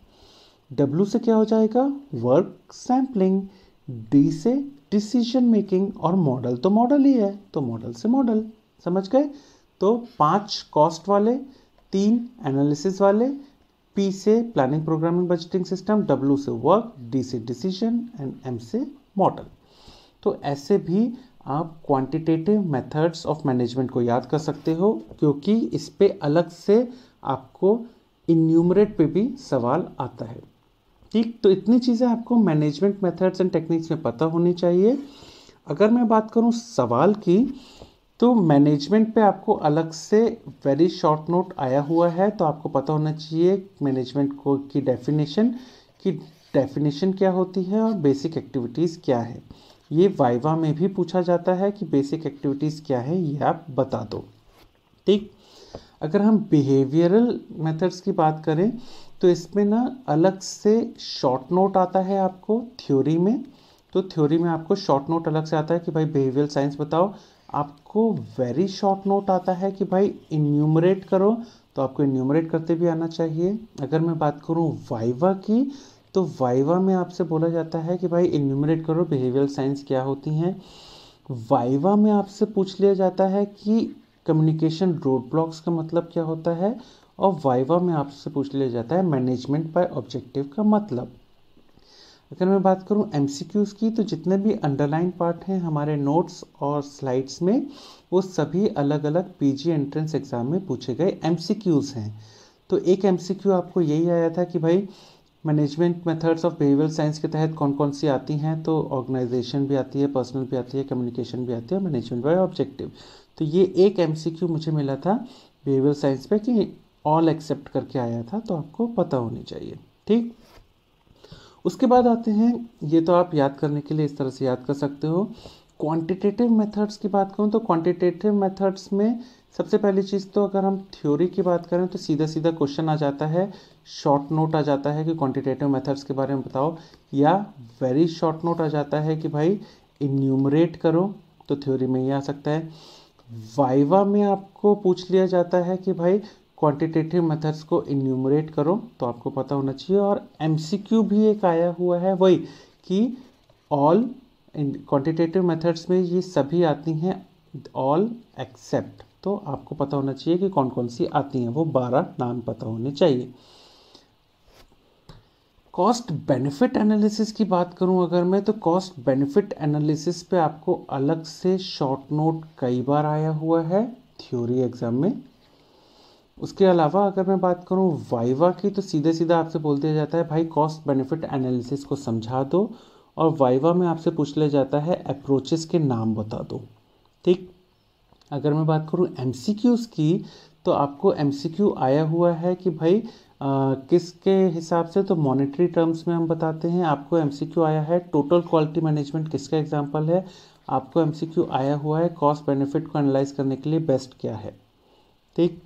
W से क्या हो जाएगा वर्क सैम्पलिंग डी से डिसीजन मेकिंग और मॉडल तो मॉडल ही है तो मॉडल से मॉडल समझ गए तो पांच कॉस्ट वाले तीन एनालिसिस वाले पी से planning programming budgeting system W से वर्क डी से डिसीजन एंड एम से मॉडल तो ऐसे भी आप क्वांटिटेटिव मेथड्स ऑफ मैनेजमेंट को याद कर सकते हो क्योंकि इस पर अलग से आपको इन्यूमरेट पे भी सवाल आता है ठीक तो इतनी चीज़ें आपको मैनेजमेंट मेथड्स एंड टेक्निक्स में पता होनी चाहिए अगर मैं बात करूँ सवाल की तो मैनेजमेंट पे आपको अलग से वेरी शॉर्ट नोट आया हुआ है तो आपको पता होना चाहिए मैनेजमेंट को की डेफिनेशन की डेफिनेशन क्या होती है और बेसिक एक्टिविटीज़ क्या है ये वाइवा में भी पूछा जाता है कि बेसिक एक्टिविटीज़ क्या है ये आप बता दो ठीक अगर हम बिहेवियरल मेथड्स की बात करें तो इसमें ना अलग से शॉर्ट नोट आता है आपको थ्योरी में तो थ्योरी में आपको शॉर्ट नोट अलग से आता है कि भाई बिहेवियल साइंस बताओ आपको वेरी शॉर्ट नोट आता है कि भाई इन्यूमरेट करो तो आपको इन्यूमरेट करते भी आना चाहिए अगर मैं बात करूँ वाइवा की तो वाइवा में आपसे बोला जाता है कि भाई इन्यूमरेट करो बिहेवियर साइंस क्या होती हैं वाइवा में आपसे पूछ लिया जाता है कि कम्युनिकेशन रोड ब्लॉक्स का मतलब क्या होता है और वाइवा में आपसे पूछ लिया जाता है मैनेजमेंट बाय ऑब्जेक्टिव का मतलब अगर मैं बात करूं एम की तो जितने भी अंडरलाइन पार्ट हैं हमारे नोट्स और स्लाइड्स में वो सभी अलग अलग पीजी एंट्रेंस एग्ज़ाम में पूछे गए एम हैं तो एक एम आपको यही आया था कि भाई management methods of behaviour science के तहत कौन कौन सी आती हैं तो ऑर्गेनाइजेशन भी आती है पर्सनल भी आती है कम्युनिकेशन भी आती है मैनेजमेंट बाय ऑब्जेक्टिव तो ये एक एम मुझे मिला था बिहेवियर साइंस पे कि ऑल एक्सेप्ट करके आया था तो आपको पता होनी चाहिए ठीक उसके बाद आते हैं ये तो आप याद करने के लिए इस तरह से याद कर सकते हो क्वांटिटेटिव मेथड्स की बात करूँ तो क्वांटिटेटिव मेथड्स में सबसे पहली चीज़ तो अगर हम थ्योरी की बात करें तो सीधा सीधा क्वेश्चन आ जाता है शॉर्ट नोट आ जाता है कि क्वांटिटेटिव मेथड्स के बारे में बताओ या वेरी शॉर्ट नोट आ जाता है कि भाई इन्यूमरेट करो तो थ्योरी में ये आ सकता है वाइवा में आपको पूछ लिया जाता है कि भाई क्वांटिटेटिव मेथड्स को इन्यूमरेट करो तो आपको पता होना चाहिए और एम भी एक आया हुआ है वही कि ऑल क्वांटिटेटिव मेथड्स में ये सभी आती हैं ऑल एक्सेप्ट तो आपको पता होना चाहिए कि कौन कौन सी आती हैं वो बारह नाम पता होने चाहिए कॉस्ट बेनिफिट एनालिसिस की बात करूं अगर मैं तो कॉस्ट बेनिफिट एनालिसिस पे आपको अलग से शॉर्ट नोट कई बार आया हुआ है थ्योरी एग्ज़ाम में उसके अलावा अगर मैं बात करूं वाइवा की तो सीधे सीधा आपसे बोल दिया जाता है भाई कॉस्ट बेनिफिट एनालिसिस को समझा दो और वाइवा में आपसे पूछ लिया जाता है अप्रोचेस के नाम बता दो ठीक अगर मैं बात करूं एम की तो आपको एम आया हुआ है कि भाई किसके हिसाब से तो मॉनेटरी टर्म्स में हम बताते हैं आपको एमसीक्यू आया है टोटल क्वालिटी मैनेजमेंट किसका एग्जांपल है आपको एमसीक्यू आया हुआ है कॉस्ट बेनिफिट को एनालाइज करने के लिए बेस्ट क्या है ठीक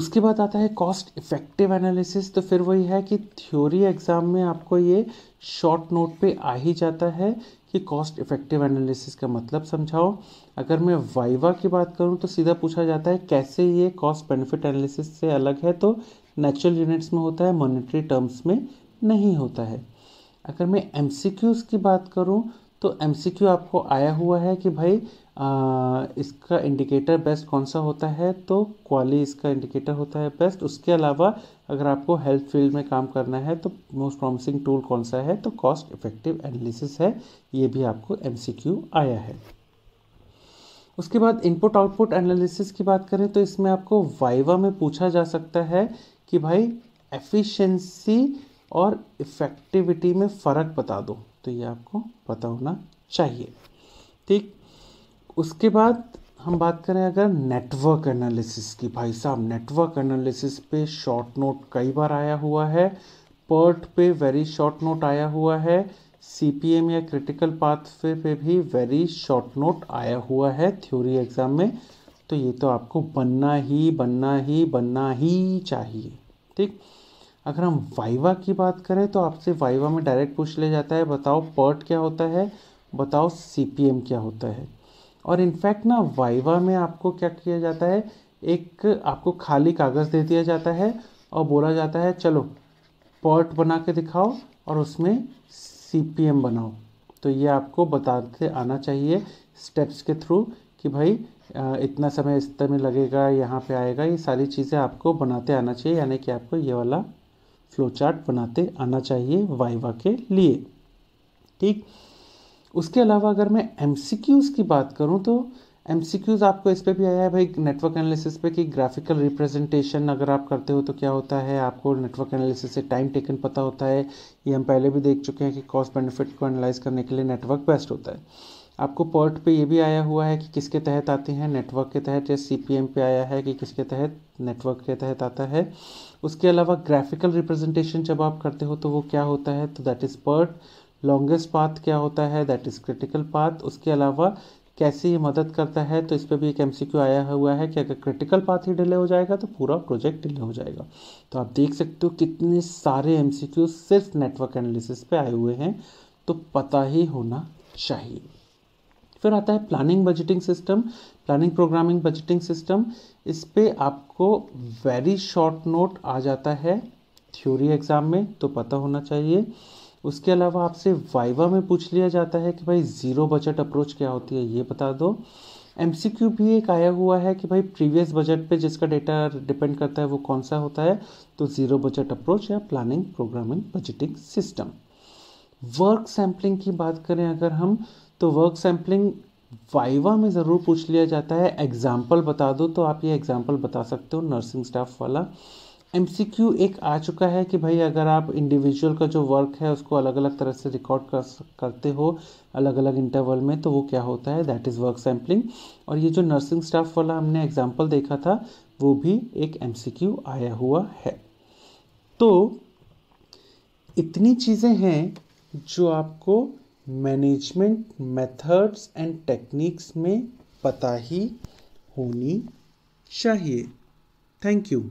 उसके बाद आता है कॉस्ट इफेक्टिव एनालिसिस तो फिर वही है कि थ्योरी एग्ज़ाम में आपको ये शॉर्ट नोट पे आ ही जाता है कि कॉस्ट इफेक्टिव एनालिसिस का मतलब समझाओ अगर मैं वाइवा की बात करूँ तो सीधा पूछा जाता है कैसे ये कॉस्ट बेनिफिट एनालिसिस से अलग है तो नेचुरल यूनिट्स में होता है मॉनेटरी टर्म्स में नहीं होता है अगर मैं एम की बात करूँ तो एम आपको आया हुआ है कि भाई आ, इसका इंडिकेटर बेस्ट कौन सा होता है तो क्वाली इसका इंडिकेटर होता है बेस्ट उसके अलावा अगर आपको हेल्थ फील्ड में काम करना है तो मोस्ट प्रॉमिसिंग टूल कौन सा है तो कॉस्ट इफेक्टिव एनालिसिस है ये भी आपको एम आया है उसके बाद इनपुट आउटपुट एनालिसिस की बात करें तो इसमें आपको वाइवा में पूछा जा सकता है कि भाई एफिशिएंसी और इफ़ेक्टिविटी में फ़र्क बता दो तो ये आपको पता होना चाहिए ठीक उसके बाद हम बात करें अगर नेटवर्क एनालिसिस की भाई साहब नेटवर्क एनालिसिस पे शॉर्ट नोट कई बार आया हुआ है पर्ट e पे वेरी शॉर्ट नोट आया हुआ है सीपीएम या क्रिटिकल पे पे भी वेरी शॉर्ट नोट आया हुआ है थ्योरी एग्ज़ाम में तो ये तो आपको बनना ही बनना ही बनना ही चाहिए ठीक अगर हम वाइवा की बात करें तो आपसे वाइवा में डायरेक्ट पूछ लिया जाता है बताओ पर्ट क्या होता है बताओ सी क्या होता है और इनफैक्ट ना वाइवा में आपको क्या किया जाता है एक आपको खाली कागज़ दे दिया जाता है और बोला जाता है चलो पर्ट बना के दिखाओ और उसमें सी बनाओ तो ये आपको बताते आना चाहिए स्टेप्स के थ्रू कि भाई इतना समय इस में लगेगा यहाँ पे आएगा ये सारी चीज़ें आपको बनाते आना चाहिए यानी कि आपको ये वाला फ्लो चार्ट बनाते आना चाहिए वाइवा के लिए ठीक उसके अलावा अगर मैं एम की बात करूँ तो एम आपको इस पर भी आया है भाई नेटवर्क एनालिसिस पे कि ग्राफिकल रिप्रेजेंटेशन अगर आप करते हो तो क्या होता है आपको नेटवर्क एनालिसिस से टाइम टेकन पता होता है ये हम पहले भी देख चुके हैं कि कॉस्ट बेनिफिट को एनालाइज करने के लिए नेटवर्क बेस्ट होता है आपको पोर्ट पे ये भी आया हुआ है कि किसके तहत आते हैं नेटवर्क के तहत या सी पे आया है कि किसके तहत नेटवर्क के तहत आता है उसके अलावा ग्राफिकल रिप्रेजेंटेशन जब आप करते हो तो वो क्या होता है तो that is PERT longest path क्या होता है दैट इज़ क्रिटिकल पाथ उसके अलावा कैसे ये मदद करता है तो इस पर भी एक एम आया हुआ है कि अगर क्रिटिकल पाथ ही डिले हो जाएगा तो पूरा प्रोजेक्ट डिले हो जाएगा तो आप देख सकते हो कितने सारे एम सिर्फ नेटवर्क एनालिसिस पे आए हुए हैं तो पता ही होना चाहिए फिर आता है planning budgeting system planning programming budgeting system इस पर आपको वेरी शॉर्ट नोट आ जाता है थ्योरी एग्ज़ाम में तो पता होना चाहिए उसके अलावा आपसे वाइवा में पूछ लिया जाता है कि भाई ज़ीरो बजट अप्रोच क्या होती है ये बता दो एम भी एक आया हुआ है कि भाई प्रीवियस बजट पे जिसका डेटा डिपेंड करता है वो कौन सा होता है तो ज़ीरो बजट अप्रोच या planning programming budgeting system work sampling की बात करें अगर हम तो वर्क सैम्पलिंग वाइवा में ज़रूर पूछ लिया जाता है एग्जाम्पल बता दो तो आप ये एग्जाम्पल बता सकते हो नर्सिंग स्टाफ वाला एम एक आ चुका है कि भाई अगर आप इंडिविजुअल का जो वर्क है उसको अलग अलग तरह से रिकॉर्ड कर करते हो अलग अलग इंटरवल में तो वो क्या होता है दैट इज़ वर्क सैम्पलिंग और ये जो नर्सिंग स्टाफ वाला हमने एग्जाम्पल देखा था वो भी एक एम आया हुआ है तो इतनी चीज़ें हैं जो आपको मैनेजमेंट मेथड्स एंड टेक्निक्स में पता ही होनी चाहिए थैंक यू